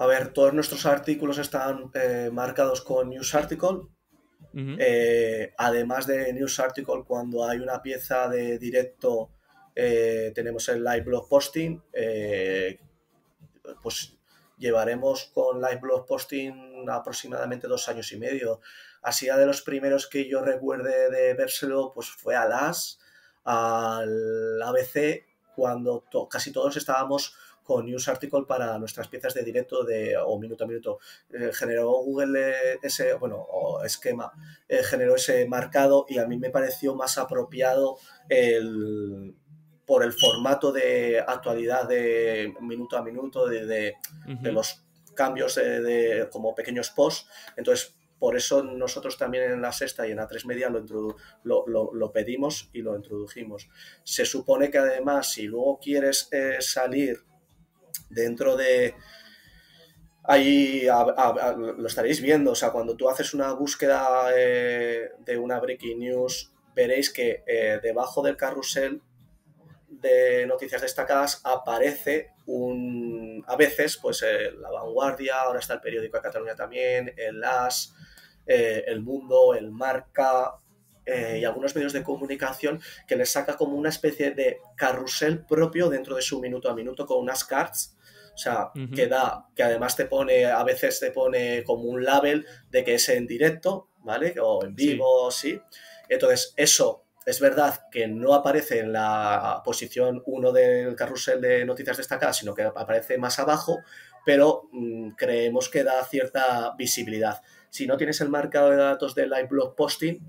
a ver, todos nuestros artículos están eh, marcados con News Article. Eh, además de News Article, cuando hay una pieza de directo, eh, tenemos el live blog posting. pues llevaremos con live blog posting aproximadamente dos años y medio. Así de los primeros que yo recuerde de vérselo, pues fue a las, al ABC, cuando casi todos estábamos News Article para nuestras piezas de directo de, o minuto a minuto. Eh, generó Google eh, ese, bueno, esquema, eh, generó ese marcado y a mí me pareció más apropiado el por el formato de actualidad de minuto a minuto, de, los cambios de, como pequeños posts. Entonces, por eso nosotros también en la sexta y en la tres media lo, pedimos y lo introdujimos. Se supone que además, si luego quieres salir dentro de... Ahí lo estaréis viendo, o sea, cuando tú haces una búsqueda eh, de una breaking news, veréis que eh, debajo del carrusel de noticias destacadas aparece un a veces pues eh, la vanguardia ahora está el periódico de Cataluña también el As el Mundo el Marca eh, y algunos medios de comunicación que les saca como una especie de carrusel propio dentro de su minuto a minuto con unas cards. O sea, que da, que además te pone, a veces te pone como un label de que es en directo, ¿vale? O en vivo, sí. Entonces, eso es verdad que no aparece en la posición 1 del carrusel de noticias destacadas, sino que aparece más abajo, pero mm, creemos que da cierta visibilidad. Si no tienes el marcado de datos del live blog posting,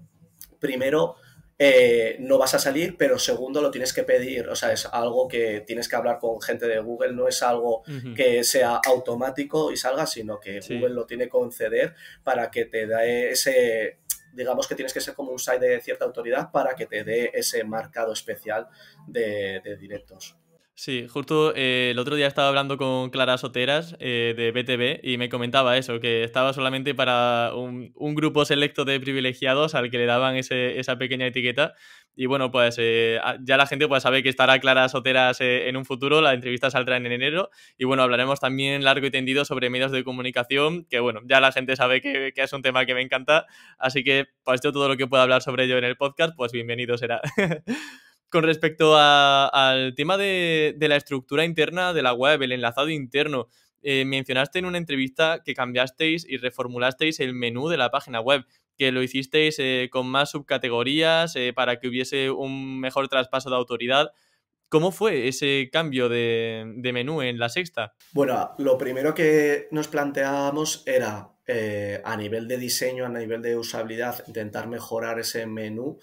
primero, eh, no vas a salir, pero segundo, lo tienes que pedir. O sea, es algo que tienes que hablar con gente de Google, no es algo que sea automático y salga, sino que Google lo tiene que conceder para que te dé ese, digamos que tienes que ser como un site de cierta autoridad para que te dé ese marcado especial de directos. Sí, justo eh, el otro día estaba hablando con Clara Soteras eh, de BTV y me comentaba eso, que estaba solamente para un, grupo selecto de privilegiados al que le daban esa pequeña etiqueta. Y bueno, pues eh, ya la gente puede sabe que estará Clara Soteras en un futuro, la entrevista saldrá en enero y bueno, hablaremos también largo y tendido sobre medios de comunicación, que bueno, ya la gente sabe que, que es un tema que me encanta, así que pues yo todo lo que pueda hablar sobre ello en el podcast, pues bienvenido será. con respecto al tema de, la estructura interna de la web, el enlazado interno. Eh, mencionaste en una entrevista que cambiasteis y reformulasteis el menú de la página web, que lo hicisteis eh, con más subcategorías eh, para que hubiese un mejor traspaso de autoridad. ¿Cómo fue ese cambio de, menú en la sexta? Bueno, lo primero que nos planteábamos era a nivel de diseño, a nivel de usabilidad, intentar mejorar ese menú,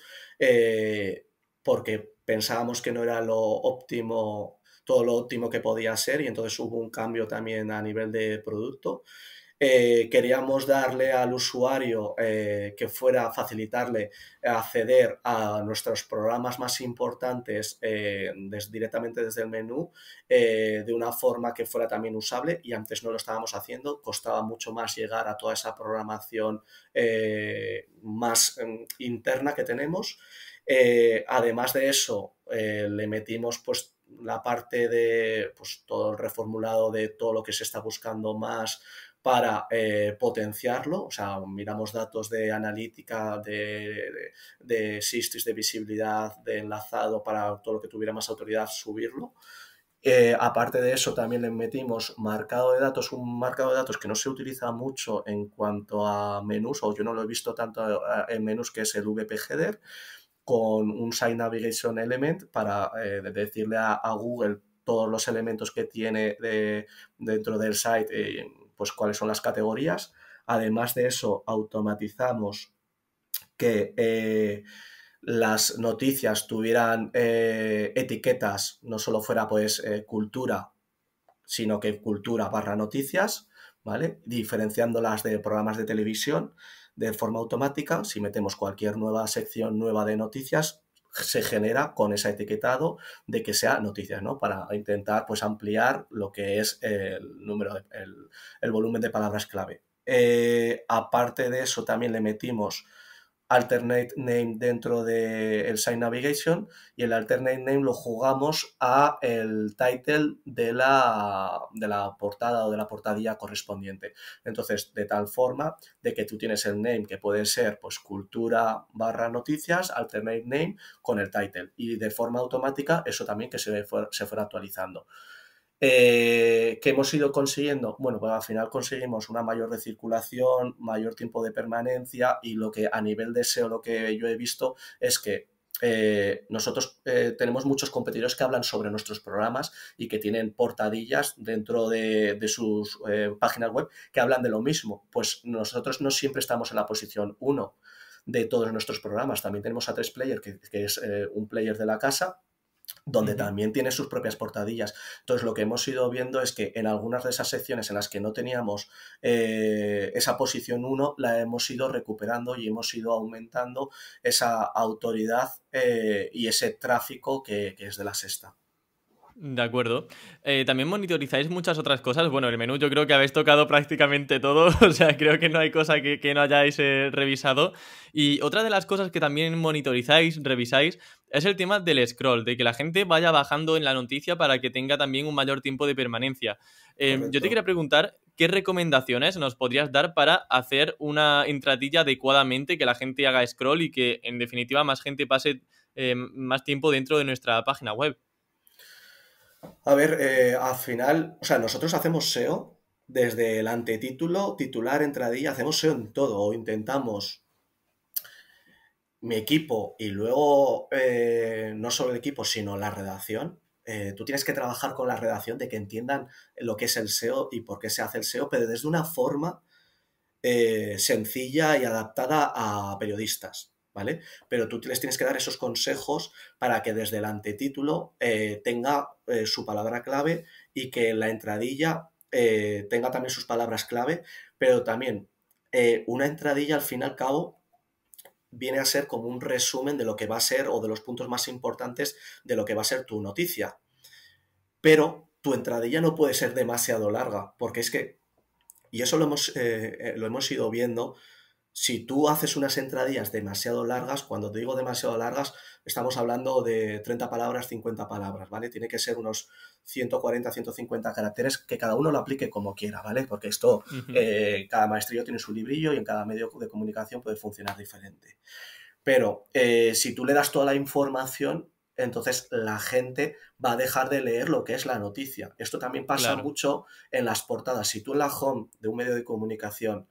porque pensábamos que no era lo óptimo, todo lo óptimo que podía ser y entonces hubo un cambio también a nivel de producto. Eh, queríamos darle al usuario eh, que fuera facilitarle acceder a nuestros programas más importantes eh, directamente desde el menú de una forma que fuera también usable y antes no lo estábamos haciendo, costaba mucho más llegar a toda esa programación más mm, interna que tenemos eh, además de eso, eh, le metimos pues la parte de pues, todo el reformulado de todo lo que se está buscando más para eh, potenciarlo, o sea, miramos datos de analítica, de, de, de visibilidad, de enlazado para todo lo que tuviera más autoridad, subirlo. aparte de eso, también le metimos marcado de datos, un marcado de datos que no se utiliza mucho en cuanto a menús, o yo no lo he visto tanto en menús, que es el VP Header con un Site Navigation Element para eh, decirle a, Google todos los elementos que tiene dentro del site, eh, pues cuáles son las categorías. Además de eso, automatizamos que eh, las noticias tuvieran etiquetas, no solo fuera pues cultura, sino que cultura barra noticias, ¿vale? Diferenciándolas de programas de televisión de forma automática. Si metemos cualquier nueva sección nueva de noticias, se genera con ese etiquetado de que sea noticias, ¿no? Para intentar pues ampliar lo que es el número, el, volumen de palabras clave. Eh, aparte de eso, también le metimos alternate name dentro de el site navigation y el alternate name lo jugamos a el title de la, de la portada o de la portadilla correspondiente. Entonces, de tal forma de que tú tienes el name que puede ser pues cultura barra noticias, alternate name con el title y de forma automática eso también que se, se fuera actualizando. ¿qué eh, que hemos ido consiguiendo, bueno, pues al final conseguimos una mayor recirculación, mayor tiempo de permanencia y lo que a nivel de SEO lo que yo he visto es que eh, nosotros eh, tenemos muchos competidores que hablan sobre nuestros programas y que tienen portadillas dentro de, sus páginas web que hablan de lo mismo. Pues nosotros no siempre estamos en la posición 1 de todos nuestros programas. También tenemos a tres player, que es un player de la casa, donde también tiene sus propias portadillas. Entonces, lo que hemos ido viendo es que en algunas de esas secciones en las que no teníamos eh, esa posición 1, la hemos ido recuperando y hemos ido aumentando esa autoridad eh, y ese tráfico que, que es de la sexta. De acuerdo. Eh, también monitorizáis muchas otras cosas. Bueno, el menú yo creo que habéis tocado prácticamente todo, o sea, creo que no hay cosa que, no hayáis eh, revisado. Y otra de las cosas que también monitorizáis, revisáis, es el tema del scroll, de que la gente vaya bajando en la noticia para que tenga también un mayor tiempo de permanencia. Eh, yo te quería preguntar, ¿qué recomendaciones nos podrías dar para hacer una entradilla adecuadamente, que la gente haga scroll y que en definitiva más gente pase más tiempo dentro de nuestra página web? A ver, eh, al final, o sea, nosotros hacemos SEO desde el antetítulo, titular, entradilla, hacemos SEO en todo, o intentamos mi equipo y luego eh, no solo el equipo, sino la redacción. Eh, tú tienes que trabajar con la redacción de que entiendan lo que es el SEO y por qué se hace el SEO, pero desde una forma sencilla y adaptada a periodistas. ¿vale? Pero tú les tienes que dar esos consejos para que desde el antetítulo eh, tenga eh, su palabra clave y que la entradilla eh, tenga también sus palabras clave, pero también una entradilla al fin y al cabo viene a ser como un resumen de lo que va a ser o de los puntos más importantes de lo que va a ser tu noticia. Pero tu entradilla no puede ser demasiado larga, porque es que, y eso lo hemos, lo hemos ido viendo, si tú haces unas entradillas demasiado largas, cuando te digo demasiado largas, estamos hablando de 30 palabras, 50 palabras, ¿vale? Tiene que ser unos 140, 150 caracteres, que cada uno lo aplique como quiera, ¿vale? Porque esto, eh, cada maestrillo tiene su librillo y en cada medio de comunicación puede funcionar diferente. Pero eh, si tú le das toda la información, entonces la gente va a dejar de leer lo que es la noticia. Esto también pasa mucho en las portadas. Si tú en la home de un medio de comunicación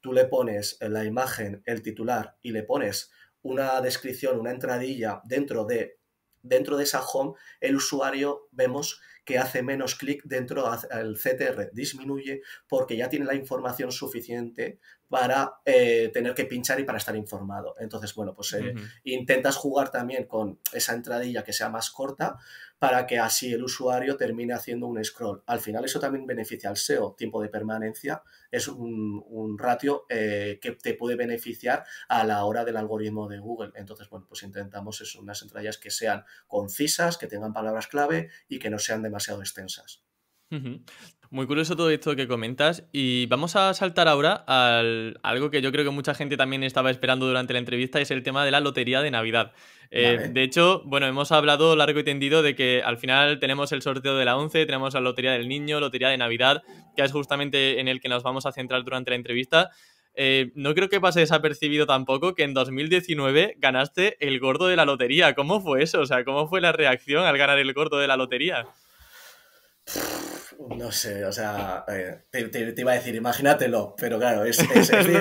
tú le pones la imagen, el titular y le pones una descripción, una entradilla dentro de, dentro de esa home, el usuario vemos que hace menos clic dentro del CTR, disminuye porque ya tiene la información suficiente para eh, tener que pinchar y para estar informado. Entonces, bueno, pues eh, intentas jugar también con esa entradilla que sea más corta para que así el usuario termine haciendo un scroll. Al final eso también beneficia al SEO, tiempo de permanencia, es un, ratio eh, que te puede beneficiar a la hora del algoritmo de Google. Entonces, bueno, pues intentamos eso, unas entradillas que sean concisas, que tengan palabras clave y que no sean demasiado extensas. Muy curioso todo esto que comentas y vamos a saltar ahora a algo que yo creo que mucha gente también estaba esperando durante la entrevista, es el tema de la lotería de Navidad. Eh, de hecho, bueno, hemos hablado largo y tendido de que al final tenemos el sorteo de la 11, tenemos la Lotería del Niño, Lotería de Navidad, que es justamente en el que nos vamos a centrar durante la entrevista. Eh, no creo que pase desapercibido tampoco que en 2019 ganaste el gordo de la lotería. ¿Cómo fue eso? O sea, ¿cómo fue la reacción al ganar el gordo de la lotería? No sé, o sea, eh, te, iba a decir, imagínatelo, pero claro, es, difícil,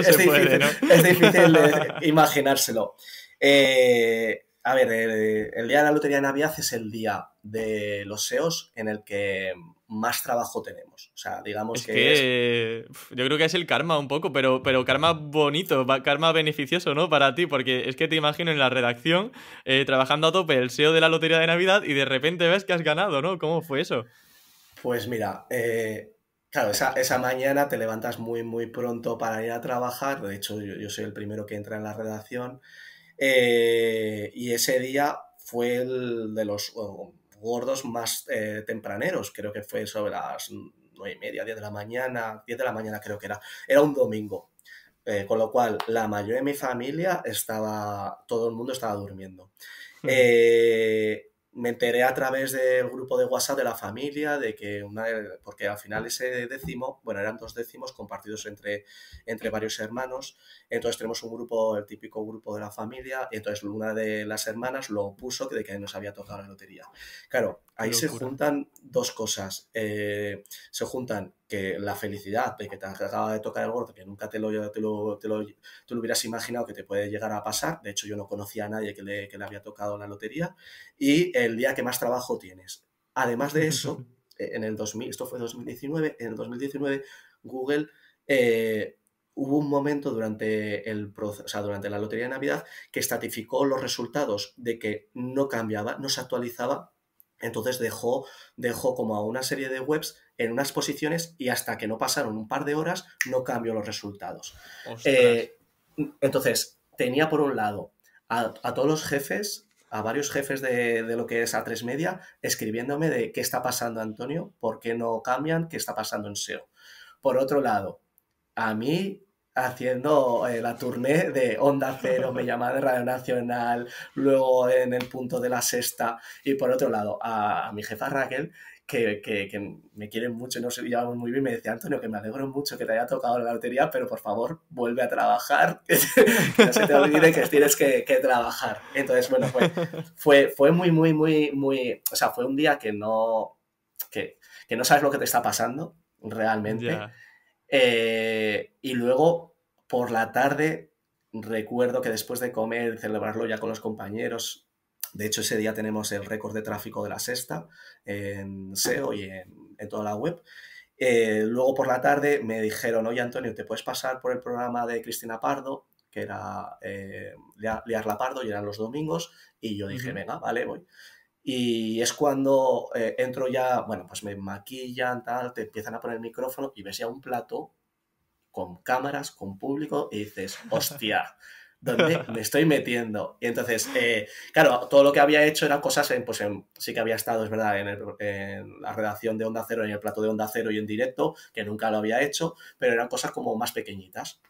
es difícil imaginárselo. Eh, a ver, el, día de la Lotería de Navidad es el día de los SEOs en el que más trabajo tenemos. O sea, digamos que. Yo creo que es el karma un poco, pero, pero karma bonito, karma beneficioso, ¿no? Para ti, porque es que te imagino en la redacción eh, trabajando a tope el SEO de la Lotería de Navidad y de repente ves que has ganado, ¿no? ¿Cómo fue eso? Pues mira, eh, claro, esa, mañana te levantas muy, muy pronto para ir a trabajar. De hecho, yo, soy el primero que entra en la redacción. Eh, y ese día fue el de los gordos más eh, tempraneros. Creo que fue sobre las nueve y media, diez de la mañana, diez de la mañana creo que era. Era un domingo. con lo cual, la mayoría de mi familia estaba, todo el mundo estaba durmiendo. Hmm me enteré a través del grupo de WhatsApp de la familia de que una porque al final ese décimo, bueno, eran dos décimos compartidos entre, entre varios hermanos, entonces tenemos un grupo, el típico grupo de la familia, entonces una de las hermanas lo puso de que nos había tocado la lotería. Claro, Ahí se juntan dos cosas. Eh, se juntan que la felicidad de que te acaba de tocar el gordo, que nunca te lo, te lo, lo hubieras imaginado que te puede llegar a pasar. De hecho, yo no conocía a nadie que le, que había tocado la lotería. Y el día que más trabajo tienes. Además de eso, e, en el esto fue 2019, en 2019 Google eh, hubo un momento durante, el, o durante la lotería de Navidad que estatificó los resultados de que no cambiaba, no se actualizaba entonces dejó, dejó como a una serie de webs en unas posiciones y hasta que no pasaron un par de horas no cambió los resultados. Eh, entonces, tenía por un lado a, todos los jefes, a varios jefes de, de, lo que es A3 Media, escribiéndome de qué está pasando, Antonio, por qué no cambian, qué está pasando en SEO. Por otro lado, a mí haciendo eh, la tournée de Onda Cero, me llamaba de Radio Nacional, luego en el punto de la sexta, y por otro lado a, mi jefa Raquel, que, me quiere mucho y nos llevamos muy bien, me decía Antonio que me alegro mucho que te haya tocado la lotería, pero por favor vuelve a trabajar, que no se te olvide que tienes que, trabajar. Entonces, bueno, fue, fue, muy, muy, muy, muy, o sea, fue un día que no, que, no sabes lo que te está pasando realmente. Eh, y luego por la tarde recuerdo que después de comer, celebrarlo ya con los compañeros, de hecho ese día tenemos el récord de tráfico de la sexta en SEO y en, toda la web. Eh, luego por la tarde me dijeron, oye Antonio, ¿te puedes pasar por el programa de Cristina Pardo? que era eh, la Pardo y eran los domingos, y yo dije, venga, vale, voy. Y es cuando eh, entro ya, bueno, pues me maquillan, tal, te empiezan a poner el micrófono y ves ya un plato con cámaras, con público, y dices, hostia. ¿Dónde me estoy metiendo? Y entonces, eh, claro, todo lo que había hecho eran cosas, en, pues sí que había estado, es verdad, en, la redacción de Onda Cero, en el plato de Onda Cero y en directo, que nunca lo había hecho, pero eran cosas como más pequeñitas.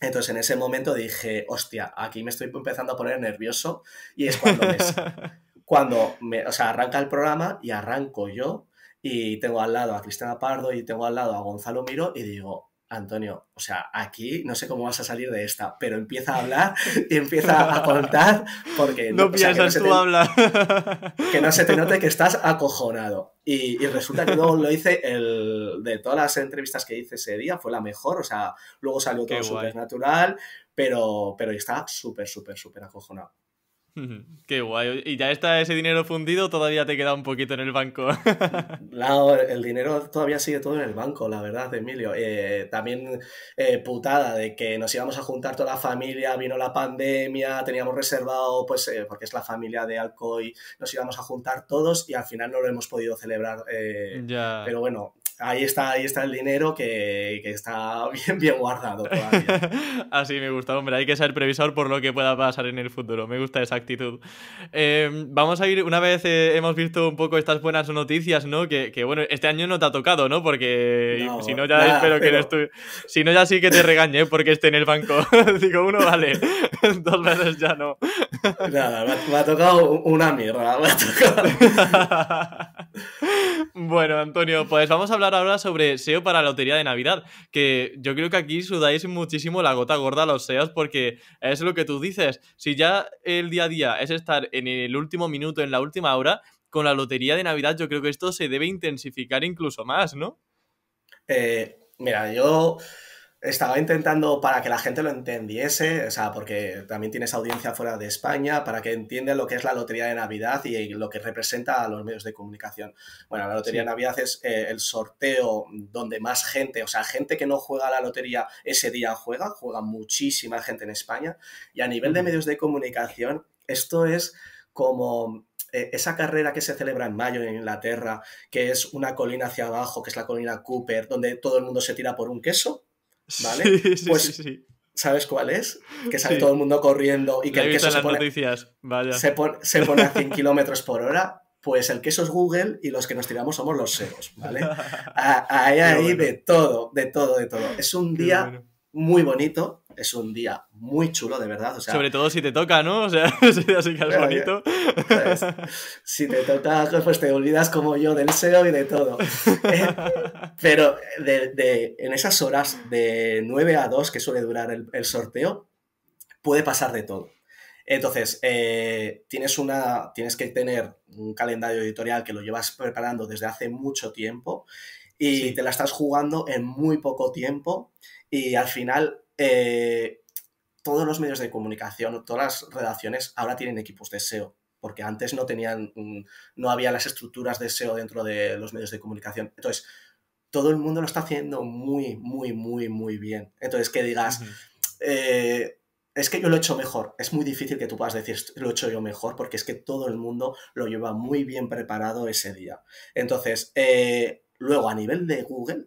Entonces en ese momento dije, hostia, aquí me estoy empezando a poner nervioso y es cuando me, cuando me, o sea, arranca el programa y arranco yo y tengo al lado a Cristina Pardo y tengo al lado a Gonzalo Miro y digo, Antonio, o sea, aquí no sé cómo vas a salir de esta, pero empieza a hablar y empieza a contar porque no, piensas tú habla. Que no se te note que estás acojonado. Y, resulta que luego lo hice, el, de todas las entrevistas que hice ese día, fue la mejor, o sea, luego salió todo súper natural, pero, pero está súper, súper, súper acojonado. Qué guay. ¿Y ya está ese dinero fundido todavía te queda un poquito en el banco? el dinero todavía sigue todo en el banco, la verdad, Emilio. Eh, también eh, putada de que nos íbamos a juntar toda la familia, vino la pandemia, teníamos reservado, pues eh, porque es la familia de Alcoy, nos íbamos a juntar todos y al final no lo hemos podido celebrar. Ya. Pero bueno, ahí está, ahí está el dinero que, está bien, bien guardado Así me gusta, hombre, hay que ser previsor por lo que pueda pasar en el futuro. Me gusta esa actitud. Em, vamos a ir, una vez eh, hemos visto un poco estas buenas noticias, ¿no? Que, bueno, este año no te ha tocado, ¿no? Porque si no ya espero que no Si no ya sí que te regañe porque esté en el banco. Digo, uno vale, dos veces ya no. nada, me ha, tocado una mierda, bueno, Antonio, pues vamos a hablar ahora sobre SEO para la lotería de Navidad, que yo creo que aquí sudáis muchísimo la gota gorda a los SEOs porque es lo que tú dices. Si ya el día a día es estar en el último minuto, en la última hora, con la lotería de Navidad yo creo que esto se debe intensificar incluso más, ¿no? Eh, mira, yo estaba intentando para que la gente lo entendiese, o sea, porque también tienes audiencia fuera de España, para que entiendan lo que es la Lotería de Navidad y lo que representa a los medios de comunicación. Bueno, la Lotería de Navidad es eh, el sorteo donde más gente, o sea, gente que no juega a la lotería ese día juega, juega muchísima gente en España. Y a nivel de medios de comunicación, esto es como eh, esa carrera que se celebra en mayo en Inglaterra, que es una colina hacia abajo, que es la colina Cooper, donde todo el mundo se tira por un queso, ¿Vale? pues, ¿sabes cuál es? Que sale todo el mundo corriendo y que el queso se pone, Se, se pone a 100 kilómetros por hora pues el queso es Google y los que nos tiramos somos los SEOs, ¿vale? Hay ahí de todo, de todo, de todo. Es un día muy bonito es un día muy chulo, de verdad. Sobre todo si te toca, ¿no? O sea, si te toca, pues te olvidas como yo del SEO y de todo. Pero en esas horas de 9 a 2 que suele durar el, sorteo, puede pasar de todo. Entonces, eh, tienes, una, tienes que tener un calendario editorial que lo llevas preparando desde hace mucho tiempo y te la estás jugando en muy poco tiempo y al final eh, todos los medios de comunicación, todas las redacciones ahora tienen equipos de SEO, porque antes no tenían, mm, no había las estructuras de SEO dentro de los medios de comunicación. Entonces, todo el mundo lo está haciendo muy, muy, muy, muy bien. Entonces, que digas, eh, es que yo lo he hecho mejor. Es muy difícil que tú puedas decir, lo he hecho yo mejor, porque es que todo el mundo lo lleva muy bien preparado ese día. Entonces, eh, luego a nivel de Google,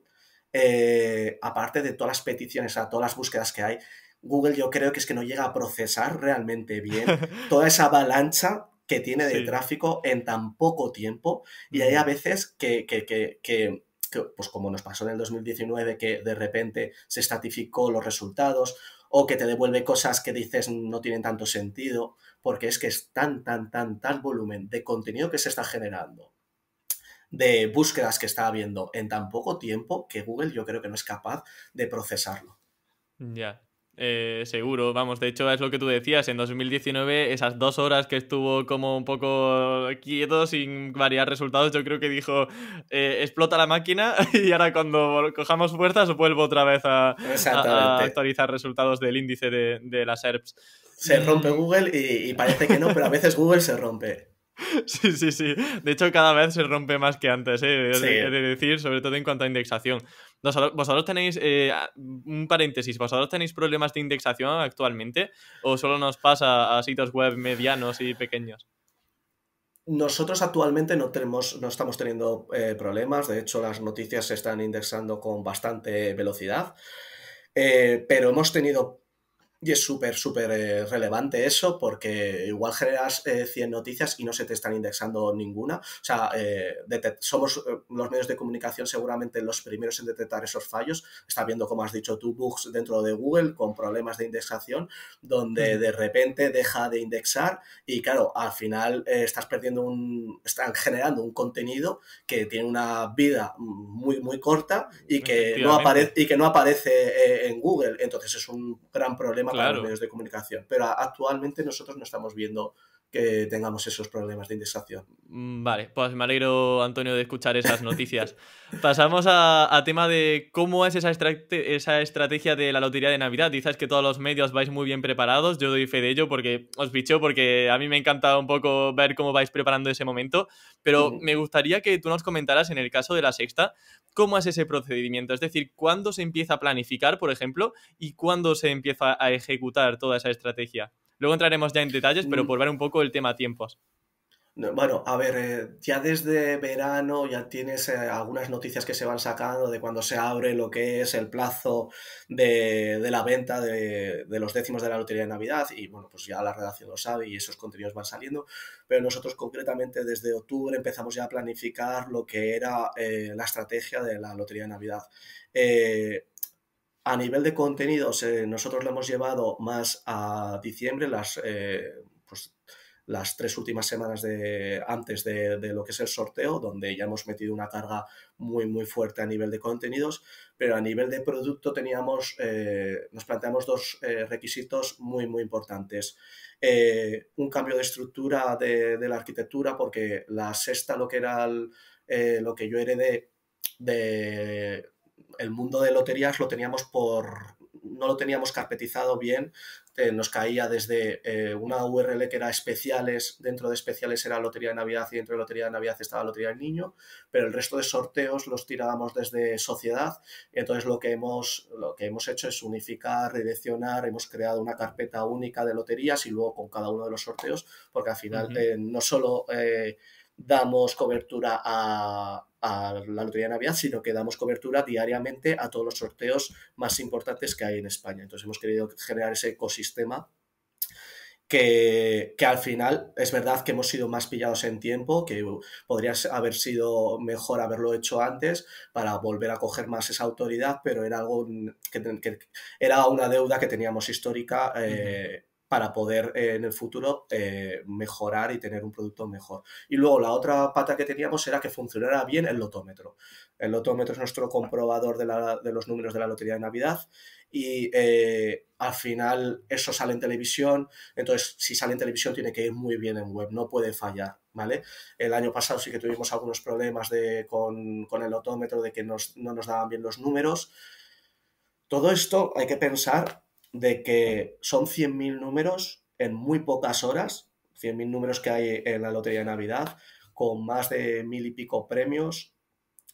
eh, aparte de todas las peticiones, a todas las búsquedas que hay, Google yo creo que es que no llega a procesar realmente bien toda esa avalancha que tiene de tráfico en tan poco tiempo. Y hay a veces que, pues como nos pasó en el 2019, que de repente se estatificó los resultados o que te devuelve cosas que dices no tienen tanto sentido, porque es que es tan, tan, tan, tan volumen de contenido que se está generando de búsquedas que está habiendo en tan poco tiempo que Google yo creo que no es capaz de procesarlo. Ya, eh, seguro, vamos, de hecho es lo que tú decías, en 2019 esas dos horas que estuvo como un poco quieto sin variar resultados, yo creo que dijo, eh, explota la máquina y ahora cuando cojamos fuerzas vuelvo otra vez a, actualizar resultados del índice de, las SERPs. Se rompe Google y parece que no, pero a veces Google se rompe. Sí, sí, sí. De hecho, cada vez se rompe más que antes, ¿eh? de, decir, sobre todo en cuanto a indexación. ¿Vosotros, tenéis, eh, un paréntesis, vosotros tenéis problemas de indexación actualmente o solo nos pasa a sitios web medianos y pequeños? Nosotros actualmente no, tenemos, no estamos teniendo eh, problemas, de hecho las noticias se están indexando con bastante velocidad, pero hemos tenido y es súper, súper eh, relevante eso porque igual generas 100 eh, noticias y no se te están indexando ninguna. O sea, eh, somos los medios de comunicación seguramente los primeros en detectar esos fallos. Está viendo, como has dicho tú, bugs dentro de Google con problemas de indexación donde de repente deja de indexar y claro, al final estás perdiendo un, están generando un contenido que tiene una vida muy, muy corta y que, no, aparece y que no aparece en Google. Entonces es un gran problema los medios de comunicación. Pero actualmente nosotros no estamos viendo que tengamos esos problemas de indexación. Mm, vale, pues me alegro, Antonio, de escuchar esas noticias. Pasamos a, tema de cómo es esa, estrategia de la lotería de Navidad. Dices que todos los medios vais muy bien preparados, yo doy fe de ello porque os bicho, porque a mí me encanta un poco ver cómo vais preparando ese momento, pero me gustaría que tú nos comentaras en el caso de la sexta, cómo es ese procedimiento, es decir, cuándo se empieza a planificar, por ejemplo, y cuándo se empieza a ejecutar toda esa estrategia. Luego entraremos ya en detalles, pero mm. por ver un poco el tema tiempos. bueno, a ver, eh, ya desde verano ya tienes eh, algunas noticias que se van sacando de cuando se abre lo que es el plazo de, la venta de, los décimos de la lotería de Navidad y bueno, pues ya la redacción lo sabe y esos contenidos van saliendo, pero nosotros concretamente desde octubre empezamos ya a planificar lo que era eh, la estrategia de la lotería de Navidad. a nivel de contenidos, nosotros lo hemos llevado más a diciembre, las... pues, las tres últimas semanas de, antes de, lo que es el sorteo, donde ya hemos metido una carga muy, muy fuerte a nivel de contenidos, pero a nivel de producto teníamos, eh, nos planteamos dos eh, requisitos muy, muy importantes. Eh, un cambio de estructura de, la arquitectura, porque la sexta, lo que era lo que yo heredé de el mundo de loterías lo teníamos por no lo teníamos carpetizado bien eh, nos caía desde eh, una URL que era especiales, dentro de especiales era Lotería de Navidad y dentro de Lotería de Navidad estaba Lotería del Niño, pero el resto de sorteos los tirábamos desde sociedad entonces lo que hemos, lo que hemos hecho es unificar, redireccionar, hemos creado una carpeta única de loterías y luego con cada uno de los sorteos, porque al final eh, no solo damos cobertura a a la Lotería Navidad, sino que damos cobertura diariamente a todos los sorteos más importantes que hay en España. Entonces hemos querido generar ese ecosistema que, al final es verdad que hemos sido más pillados en tiempo, que podría haber sido mejor haberlo hecho antes para volver a coger más esa autoridad, pero era algo que, era una deuda que teníamos histórica. Eh, para poder eh, en el futuro eh, mejorar y tener un producto mejor. Y luego la otra pata que teníamos era que funcionara bien el lotómetro. El lotómetro es nuestro comprobador de, los números de la Lotería de Navidad y eh, al final eso sale en televisión, entonces si sale en televisión tiene que ir muy bien en web, no puede fallar, ¿vale? El año pasado sí que tuvimos algunos problemas con, el lotómetro de que no nos daban bien los números. Todo esto hay que pensar de que son 100.000 números en muy pocas horas, 100.000 números que hay en la Lotería de Navidad, con más de mil y pico premios,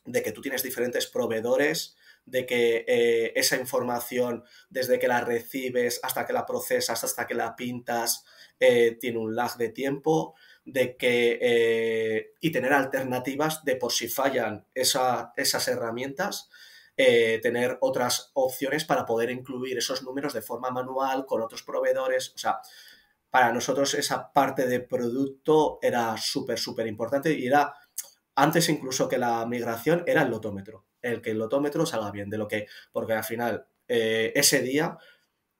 de que tú tienes diferentes proveedores, de que eh, esa información, desde que la recibes hasta que la procesas, hasta que la pintas, eh, tiene un lag de tiempo, de que eh, y tener alternativas de por si fallan esas herramientas eh, tener otras opciones para poder incluir esos números de forma manual con otros proveedores. O sea, para nosotros esa parte de producto era súper, súper importante y era, antes incluso que la migración, era el lotómetro, el que el lotómetro salga bien, de lo que, porque al final, eh, ese día,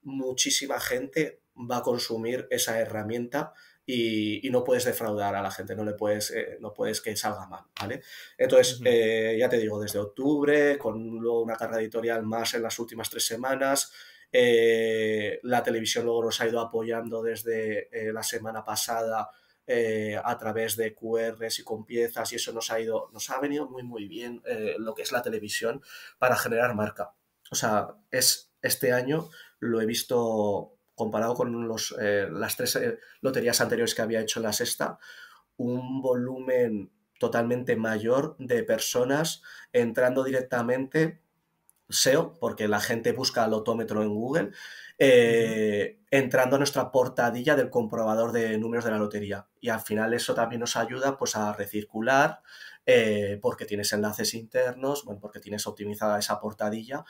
muchísima gente va a consumir esa herramienta y, no puedes defraudar a la gente, no le puedes, eh, no puedes que salga mal, ¿vale? Entonces, eh, ya te digo, desde octubre, con luego una carga editorial más en las últimas tres semanas, eh, la televisión luego nos ha ido apoyando desde la semana pasada a través de QRs y con piezas y eso nos ha ido, nos ha venido muy muy bien lo que es la televisión para generar marca. O sea, es este año lo he visto comparado con eh, las tres eh, loterías anteriores que había hecho la sexta, un volumen totalmente mayor de personas entrando directamente SEO, porque la gente busca el autómetro en Google, eh, entrando a nuestra portadilla del comprobador de números de la lotería. Y al final eso también nos ayuda pues, a recircular, porque tienes enlaces internos, bueno, porque tienes optimizada esa portadilla,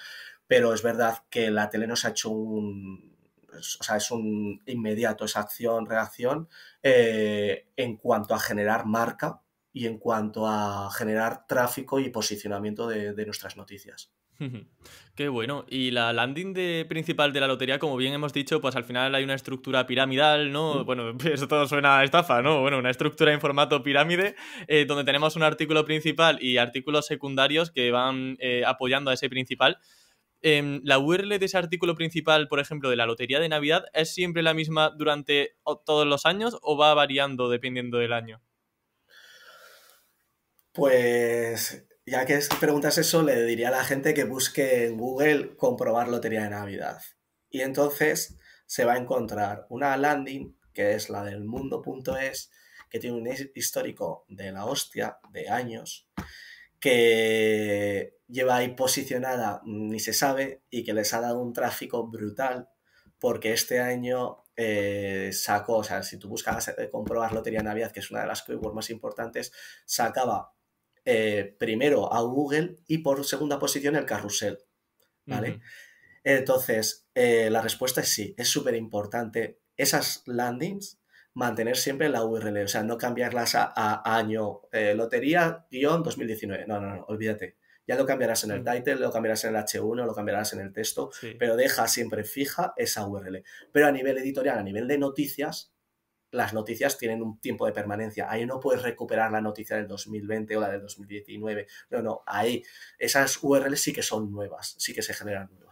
pero es verdad que la tele nos ha hecho un, o sea, es un inmediato, es acción, reacción, eh, en cuanto a generar marca y en cuanto a generar tráfico y posicionamiento de, nuestras noticias. Qué bueno. Y la landing de, principal de la lotería, como bien hemos dicho, pues al final hay una estructura piramidal, ¿no? Mm. Bueno, eso pues todo suena a estafa, ¿no? Bueno, una estructura en formato pirámide, eh, donde tenemos un artículo principal y artículos secundarios que van eh, apoyando a ese principal. Em, la URL de ese artículo principal, por ejemplo, de la Lotería de Navidad, ¿es siempre la misma durante todos los años o va variando dependiendo del año? Pues ya que preguntas eso, le diría a la gente que busque en Google comprobar Lotería de Navidad. Y entonces se va a encontrar una landing, que es la del mundo.es, que tiene un histórico de la hostia de años que lleva ahí posicionada mm, ni se sabe y que les ha dado un tráfico brutal porque este año eh, sacó, o sea, si tú buscabas eh, comprobar Lotería Navidad, que es una de las keywords más importantes, sacaba eh, primero a Google y por segunda posición el carrusel, ¿vale? Entonces, la respuesta es sí, es súper importante. Esas landings mantener siempre la URL, o sea, no cambiarlas a, año eh, lotería-2019. No, no, no, olvídate. Ya lo cambiarás en el title, lo cambiarás en el H1, lo cambiarás en el texto, pero deja siempre fija esa URL. Pero a nivel editorial, a nivel de noticias, las noticias tienen un tiempo de permanencia. Ahí no puedes recuperar la noticia del 2020 o la del 2019. No, no, ahí esas URLs sí que son nuevas, sí que se generan nuevas.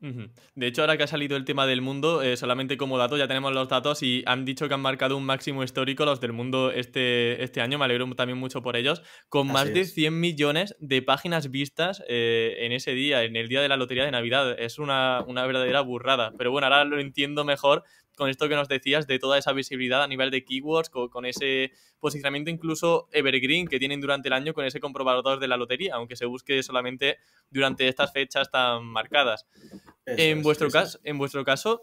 De hecho, ahora que ha salido el tema del mundo, eh, solamente como dato, ya tenemos los datos y han dicho que han marcado un máximo histórico los del mundo este, este año, me alegro también mucho por ellos, con más de 100 millones de páginas vistas eh, en ese día, en el día de la lotería de Navidad. Es una, una verdadera burrada, pero bueno, ahora lo entiendo mejor con esto que nos decías de toda esa visibilidad a nivel de keywords, con, ese posicionamiento incluso evergreen que tienen durante el año con ese comprobador de la lotería, aunque se busque solamente durante estas fechas tan marcadas. en, vuestro caso, en em, vuestro caso,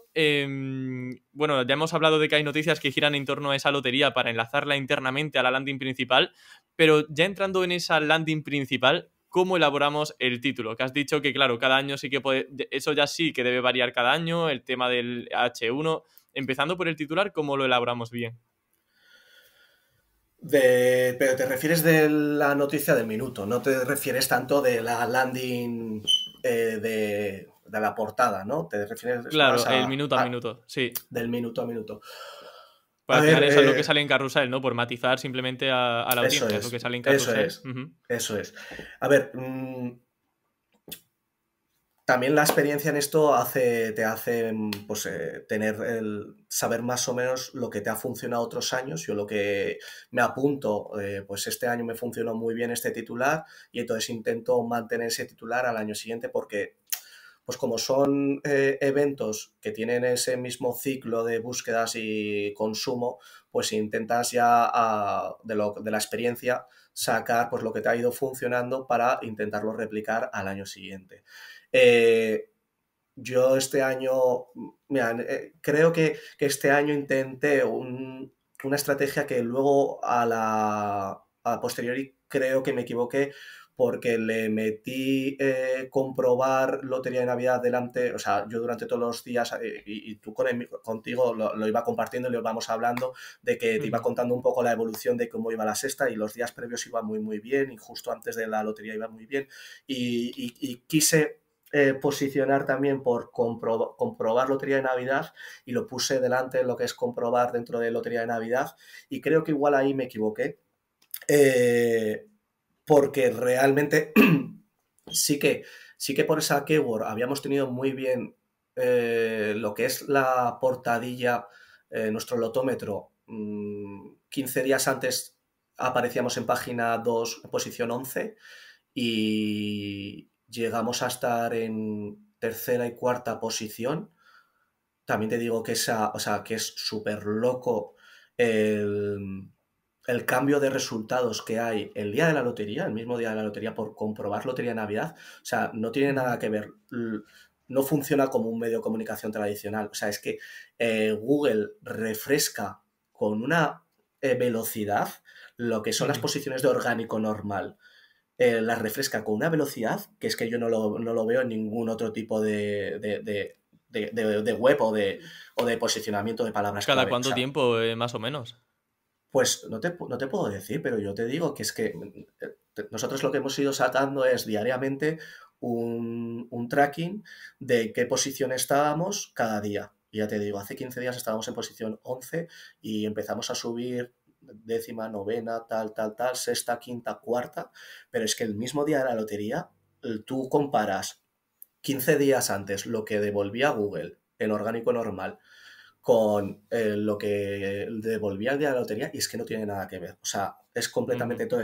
bueno, ya hemos hablado de que hay noticias que giran en torno a esa lotería para enlazarla internamente a la landing principal, pero ya entrando en esa landing principal, ¿cómo elaboramos el título? Que has dicho que, claro, cada año sí que puede, eso ya sí que debe variar cada año, el tema del H1, Empezando por el titular, ¿cómo lo elaboramos bien? pero te refieres de la noticia del minuto, no te refieres tanto de la landing eh, de, de, la portada, ¿no? Te refieres claro, el minuto a, minuto, sí. Del minuto a minuto. Para eso es lo eh, que sale en carrusel, ¿no? Por matizar simplemente a, la audiencia, es, lo que sale en carrusel. Eso es. Eso es. A ver, mm, también la experiencia en esto te hace mm, pues, eh, tener el, saber más o menos lo que te ha funcionado otros años. Yo lo que me apunto, eh, pues este año me funcionó muy bien este titular y entonces intento mantener ese titular al año siguiente porque, pues como son eh, eventos que tienen ese mismo ciclo de búsquedas y consumo, pues intentas ya ah, de, lo, de la experiencia sacar pues, lo que te ha ido funcionando para intentarlo replicar al año siguiente. Eh, yo este año, mira, eh, creo que, este año intenté una estrategia que luego a la a posteriori creo que me equivoqué porque le metí eh, comprobar Lotería de Navidad delante, o sea, yo durante todos los días, y, tú con contigo lo, iba compartiendo y lo íbamos hablando, de que te iba contando un poco la evolución de cómo iba la sexta, y los días previos iba muy, muy bien, y justo antes de la lotería iba muy bien, y, y quise eh, posicionar también por comprobar Lotería de Navidad y lo puse delante lo que es comprobar dentro de Lotería de Navidad y creo que igual ahí me equivoqué eh, porque realmente sí que sí que por esa keyword habíamos tenido muy bien eh, lo que es la portadilla, nuestro lotómetro, 15 mm, días antes aparecíamos en página 2, posición 11, y, llegamos a estar en tercera y cuarta posición. También te digo que, esa, o sea, que es súper loco el, cambio de resultados que hay el día de la lotería, el mismo día de la lotería, por comprobar lotería de Navidad, o sea, no tiene nada que ver, no funciona como un medio de comunicación tradicional. O sea, es que eh, Google refresca con una eh, velocidad lo que son las posiciones de orgánico normal eh, las refresca con una velocidad que es que yo no lo, no lo veo en ningún otro tipo de, de, web o de, o de posicionamiento de palabras. ¿Cada cuánto tiempo, eh, más o menos? Pues no te, puedo decir, pero yo te digo que es que eh, nosotros lo que hemos ido sacando es diariamente un, un tracking de qué posición estábamos cada día. ya te digo, hace 15 días estábamos en posición 11 y empezamos a subir décima, novena, tal, tal, tal, sexta, quinta, cuarta, pero es que el mismo día de la lotería tú comparas 15 días antes lo que devolvía Google en orgánico normal con eh, lo que devolvía el día de la lotería y es que no tiene nada que ver. O sea, es completamente... todo,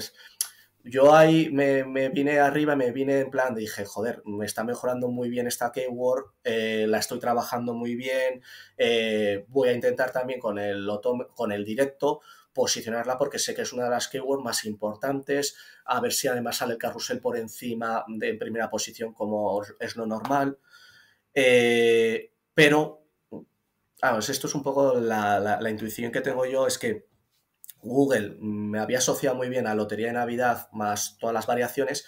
yo ahí me, vine arriba, me vine en plan, dije, joder, me está mejorando muy bien esta keyword, eh, la estoy trabajando muy bien, eh, voy a intentar también con el, con el directo, posicionarla porque sé que es una de las keywords más importantes, a ver si además sale el carrusel por encima de en primera posición como es lo normal. Eh, pero, vamos, esto es un poco la, la intuición que tengo yo, es que Google me había asociado muy bien a Lotería de Navidad más todas las variaciones,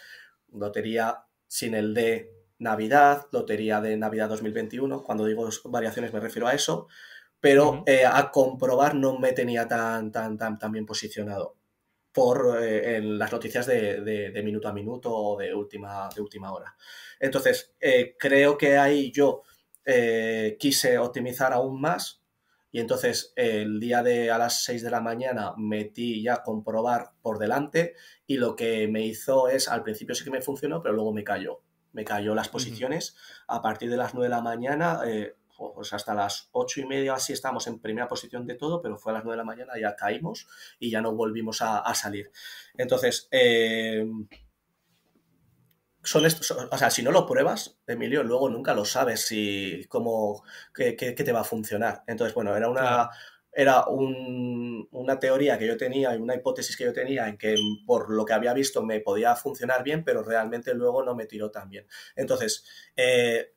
Lotería sin el de Navidad, Lotería de Navidad 2021, cuando digo variaciones me refiero a eso, pero eh, a comprobar no me tenía tan, tan, tan, bien posicionado por eh, las noticias de, minuto a minuto o de última, de última hora. Entonces, eh, creo que ahí yo quise optimizar aún más y entonces el día de a las 6 de la mañana metí ya comprobar por delante y lo que me hizo es, al principio sí que me funcionó, pero luego me cayó. Me cayó las posiciones. A partir de las 9 de la mañana hasta las ocho y media así estábamos en primera posición de todo, pero fue a las nueve de la mañana, ya caímos y ya no volvimos a, salir. Entonces, eh, son o sea, si no lo pruebas, Emilio, luego nunca lo sabes si cómo qué, te va a funcionar. Entonces, bueno, era una era una teoría que yo tenía y una hipótesis que yo tenía en que por lo que había visto me podía funcionar bien, pero realmente luego no me tiró tan bien. Entonces, eh,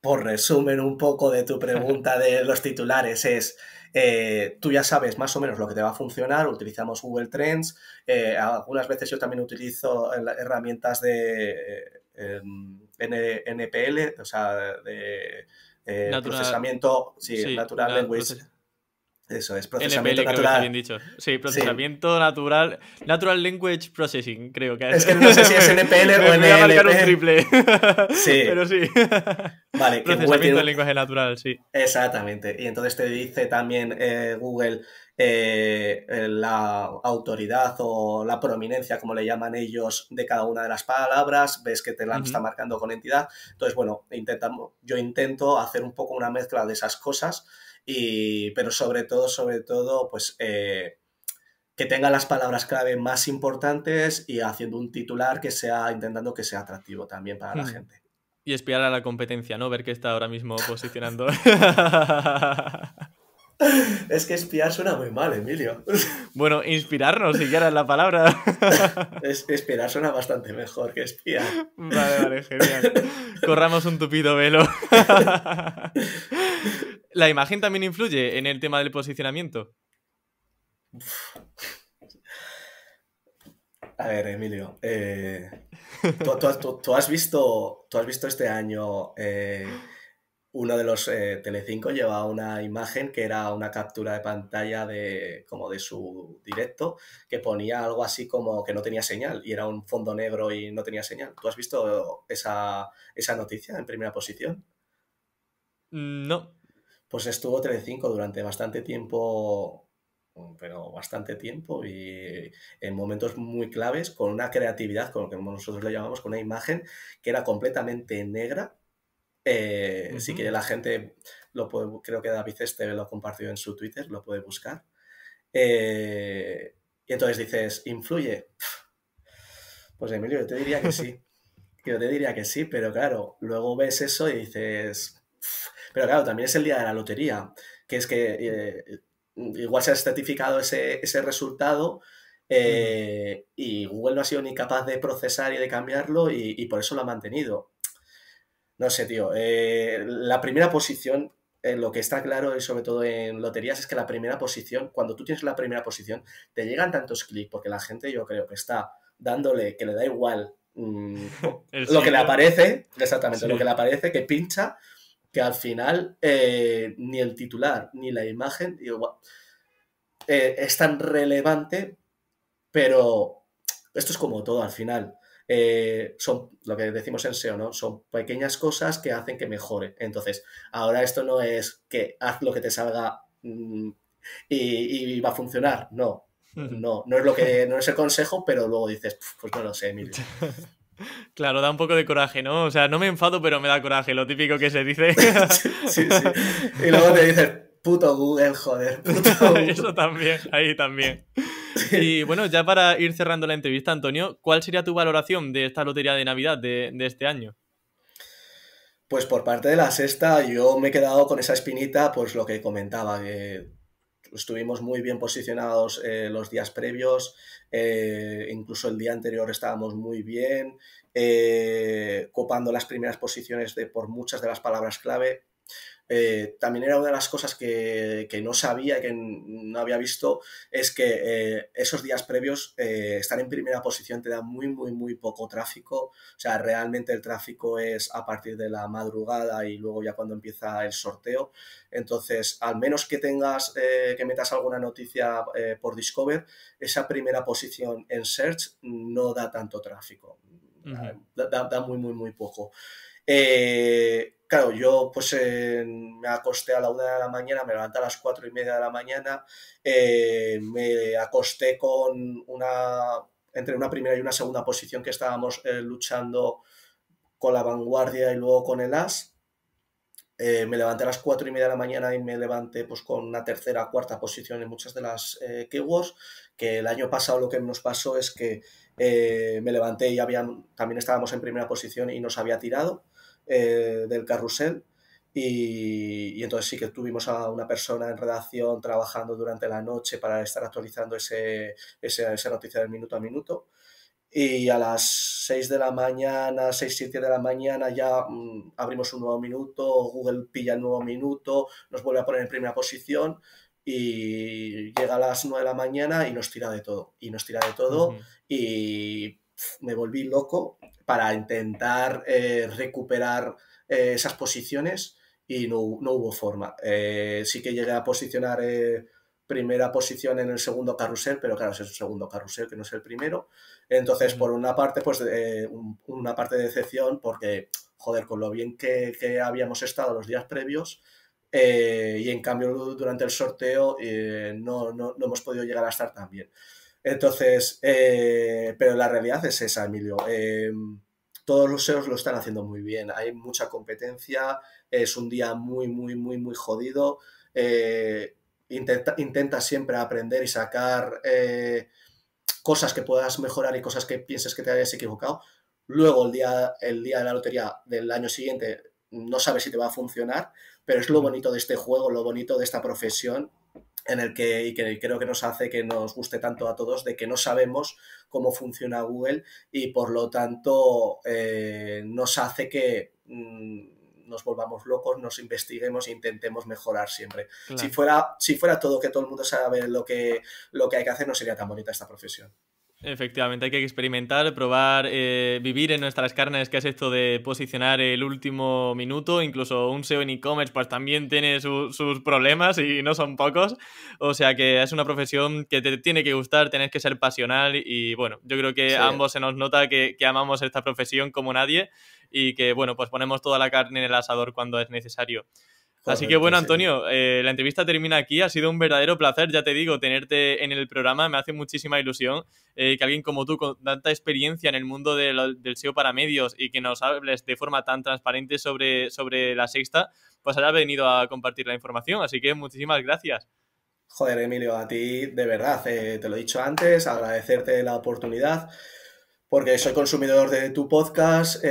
por resumen un poco de tu pregunta de los titulares, es, eh, tú ya sabes más o menos lo que te va a funcionar, utilizamos Google Trends, eh, algunas veces yo también utilizo herramientas de eh, NPL, o sea, de... procesamiento sí, Natural Language eso es, procesamiento natural. Sí, procesamiento natural. Natural Language Processing, creo que es. Es que no sé si es NPL o NLP. Voy un triple. Sí. Pero sí. Vale, procesamiento de lenguaje natural, sí. Exactamente. Y entonces te dice también eh, Google eh, eh, la autoridad o la prominencia, como le llaman ellos, de cada una de las palabras, ves que te la está marcando con entidad. Entonces, bueno, intentamos, yo intento hacer un poco una mezcla de esas cosas pero sobre todo, sobre todo, pues eh, que tenga las palabras clave más importantes y haciendo un titular que sea, intentando que sea atractivo también para la hmm. gente. Y espiar a la competencia, ¿no? Ver qué está ahora mismo posicionando. Es que espiar suena muy mal, Emilio. Bueno, inspirarnos, si quieras la palabra. Es, espiar suena bastante mejor que espiar. Vale, vale, genial. Corramos un tupido velo. ¿La imagen también influye en el tema del posicionamiento? A ver, Emilio, eh, tú, has visto, tú has visto este año eh, uno de los eh, Telecinco llevaba una imagen que era una captura de pantalla de como de su directo que ponía algo así como que no tenía señal y era un fondo negro y no tenía señal. ¿Tú has visto esa, esa noticia en primera posición? Mm, no. Pues estuvo Telecinco durante bastante tiempo pero bastante tiempo y en momentos muy claves con una creatividad, con lo que nosotros le llamamos, con una imagen que era completamente negra eh, que Si la gente, lo puede, creo que David Esteve lo compartido en su Twitter, lo puede buscar. Eh, y entonces dices, ¿influye? Pues Emilio, yo te diría que sí. Yo te diría que sí, pero claro, luego ves eso y dices, pero claro, también es el día de la lotería, que es que eh, igual se ha certificado ese, resultado, eh, y Google no ha sido ni capaz de procesar y de cambiarlo y, por eso lo ha mantenido. No sé, tío. Eh, la primera posición, eh, lo que está claro, y sobre todo en loterías, es que la primera posición, cuando tú tienes la primera posición, te llegan tantos clics, porque la gente, yo creo que está dándole, que le da igual mm, lo que le aparece, exactamente, lo que le aparece, que pincha, que al final eh, ni el titular ni la imagen igual, es tan relevante, pero esto es como todo al final. Eh, son lo que decimos en SEO, ¿no? Son pequeñas cosas que hacen que mejore. Entonces, ahora esto no es que haz lo que te salga mm, y, va a funcionar. No, no, no es lo que, no es el consejo, pero luego dices, pues no lo sé, Emilio. Claro, da un poco de coraje, ¿no? O sea, no me enfado, pero me da coraje, lo típico que se dice. sí, Y luego te dices, puto Google, joder, puto Google. Eso también, ahí también. Y bueno, ya para ir cerrando la entrevista, Antonio, ¿cuál sería tu valoración de esta lotería de Navidad de, este año? Pues por parte de la sexta, yo me he quedado con esa espinita, pues lo que comentaba, que estuvimos muy bien posicionados eh, los días previos, eh, incluso el día anterior estábamos muy bien, eh, copando las primeras posiciones de, por muchas de las palabras clave. Eh, también era una de las cosas que, no sabía y que no había visto, es que eh, esos días previos eh, estar en primera posición te da muy, muy, muy poco tráfico. O sea, realmente el tráfico es a partir de la madrugada y luego ya cuando empieza el sorteo. Entonces, al menos que tengas, que metas alguna noticia por Discover, esa primera posición en Search no da tanto tráfico. da, da muy, muy, muy poco. Eh, claro, yo pues eh, me acosté a la una de la mañana, me levanté a las cuatro y media de la mañana, eh, me acosté con una, entre una primera y una segunda posición que estábamos luchando con la vanguardia y luego con el as. me levanté a las cuatro y media de la mañana y me levanté pues con una tercera, cuarta posición en muchas de las keywords, que el año pasado lo que nos pasó es que me levanté y también estábamos en primera posición y nos había tirado. Eh, del carrusel. Y, entonces sí que tuvimos a una persona en redacción trabajando durante la noche para estar actualizando ese, ese esa noticia del minuto a minuto. Y a las 6 de la mañana, 6, 7 de la mañana ya mm, abrimos un nuevo minuto, Google pilla el nuevo minuto, nos vuelve a poner en primera posición y llega a las 9 de la mañana y nos tira de todo. Y nos tira de todo y me volví loco para intentar eh, recuperar eh, esas posiciones y no, hubo forma. Eh, sí que llegué a posicionar primera posición en el segundo carrusel, pero claro, es el segundo carrusel que no es el primero. Entonces, por una parte, pues una parte de decepción porque, joder, con lo bien que, habíamos estado los días previos, y en cambio durante el sorteo no, no, hemos podido llegar a estar tan bien. Entonces, eh, pero la realidad es esa, Emilio. Em, todos los SEOs lo están haciendo muy bien. Hay mucha competencia, es un día muy, muy, muy, muy jodido. Eh, intenta, siempre aprender y sacar eh, cosas que puedas mejorar y cosas que pienses que te hayas equivocado. Luego, el día, el día de la lotería del año siguiente, no sabes si te va a funcionar, pero es lo bonito de este juego, lo bonito de esta profesión en el que, y que creo que nos hace que nos guste tanto a todos, de que no sabemos cómo funciona Google y por lo tanto eh, nos hace que mm, nos volvamos locos, nos investiguemos e intentemos mejorar siempre. Si, fuera, si fuera todo que todo el mundo sabe lo que, lo que hay que hacer, no sería tan bonita esta profesión. Efectivamente, hay que experimentar, probar, eh, vivir en nuestras carnes, que es esto de posicionar el último minuto. Incluso un SEO en e-commerce, pues también tiene sus problemas y no son pocos. O sea que es una profesión que te tiene que gustar, tenés que ser pasional y bueno, yo creo que ambos se nos nota que, que amamos esta profesión como nadie y que bueno, pues ponemos toda la carne en el asador cuando es necesario. Así que bueno, pues, eh, Antonio, eh, la entrevista termina aquí. Ha sido un verdadero placer, ya te digo, tenerte en el programa. Me hace muchísima ilusión eh, que alguien como tú, con tanta experiencia en el mundo del SEO para medios y que nos hables de forma tan transparente sobre, sobre la sexta, pues haya venido a compartir la información. Así que muchísimas gracias. Joder, Emilio, a ti de verdad, te lo he dicho antes, agradecerte la oportunidad, porque soy consumidor de tu podcast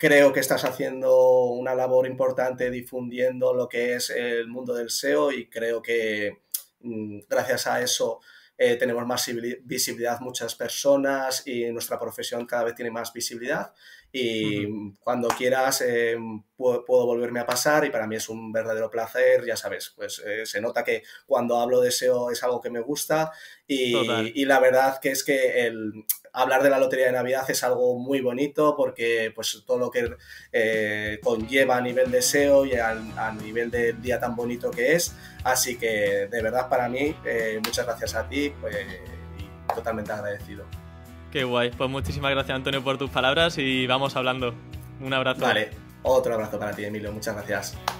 Creo que estás haciendo una labor importante difundiendo lo que es el mundo del SEO y creo que mm, gracias a eso eh, tenemos más visibilidad muchas personas y nuestra profesión cada vez tiene más visibilidad y cuando quieras eh, puedo, volverme a pasar y para mí es un verdadero placer, ya sabes, pues eh, se nota que cuando hablo de SEO es algo que me gusta y, y la verdad que es que el, hablar de la lotería de Navidad es algo muy bonito porque pues todo lo que eh, conlleva a nivel deseo y a, nivel del día tan bonito que es. Así que de verdad para mí, eh, muchas gracias a ti pues, y totalmente agradecido. Qué guay, pues muchísimas gracias Antonio por tus palabras y vamos hablando. Un abrazo. Vale, otro abrazo para ti Emilio, muchas gracias.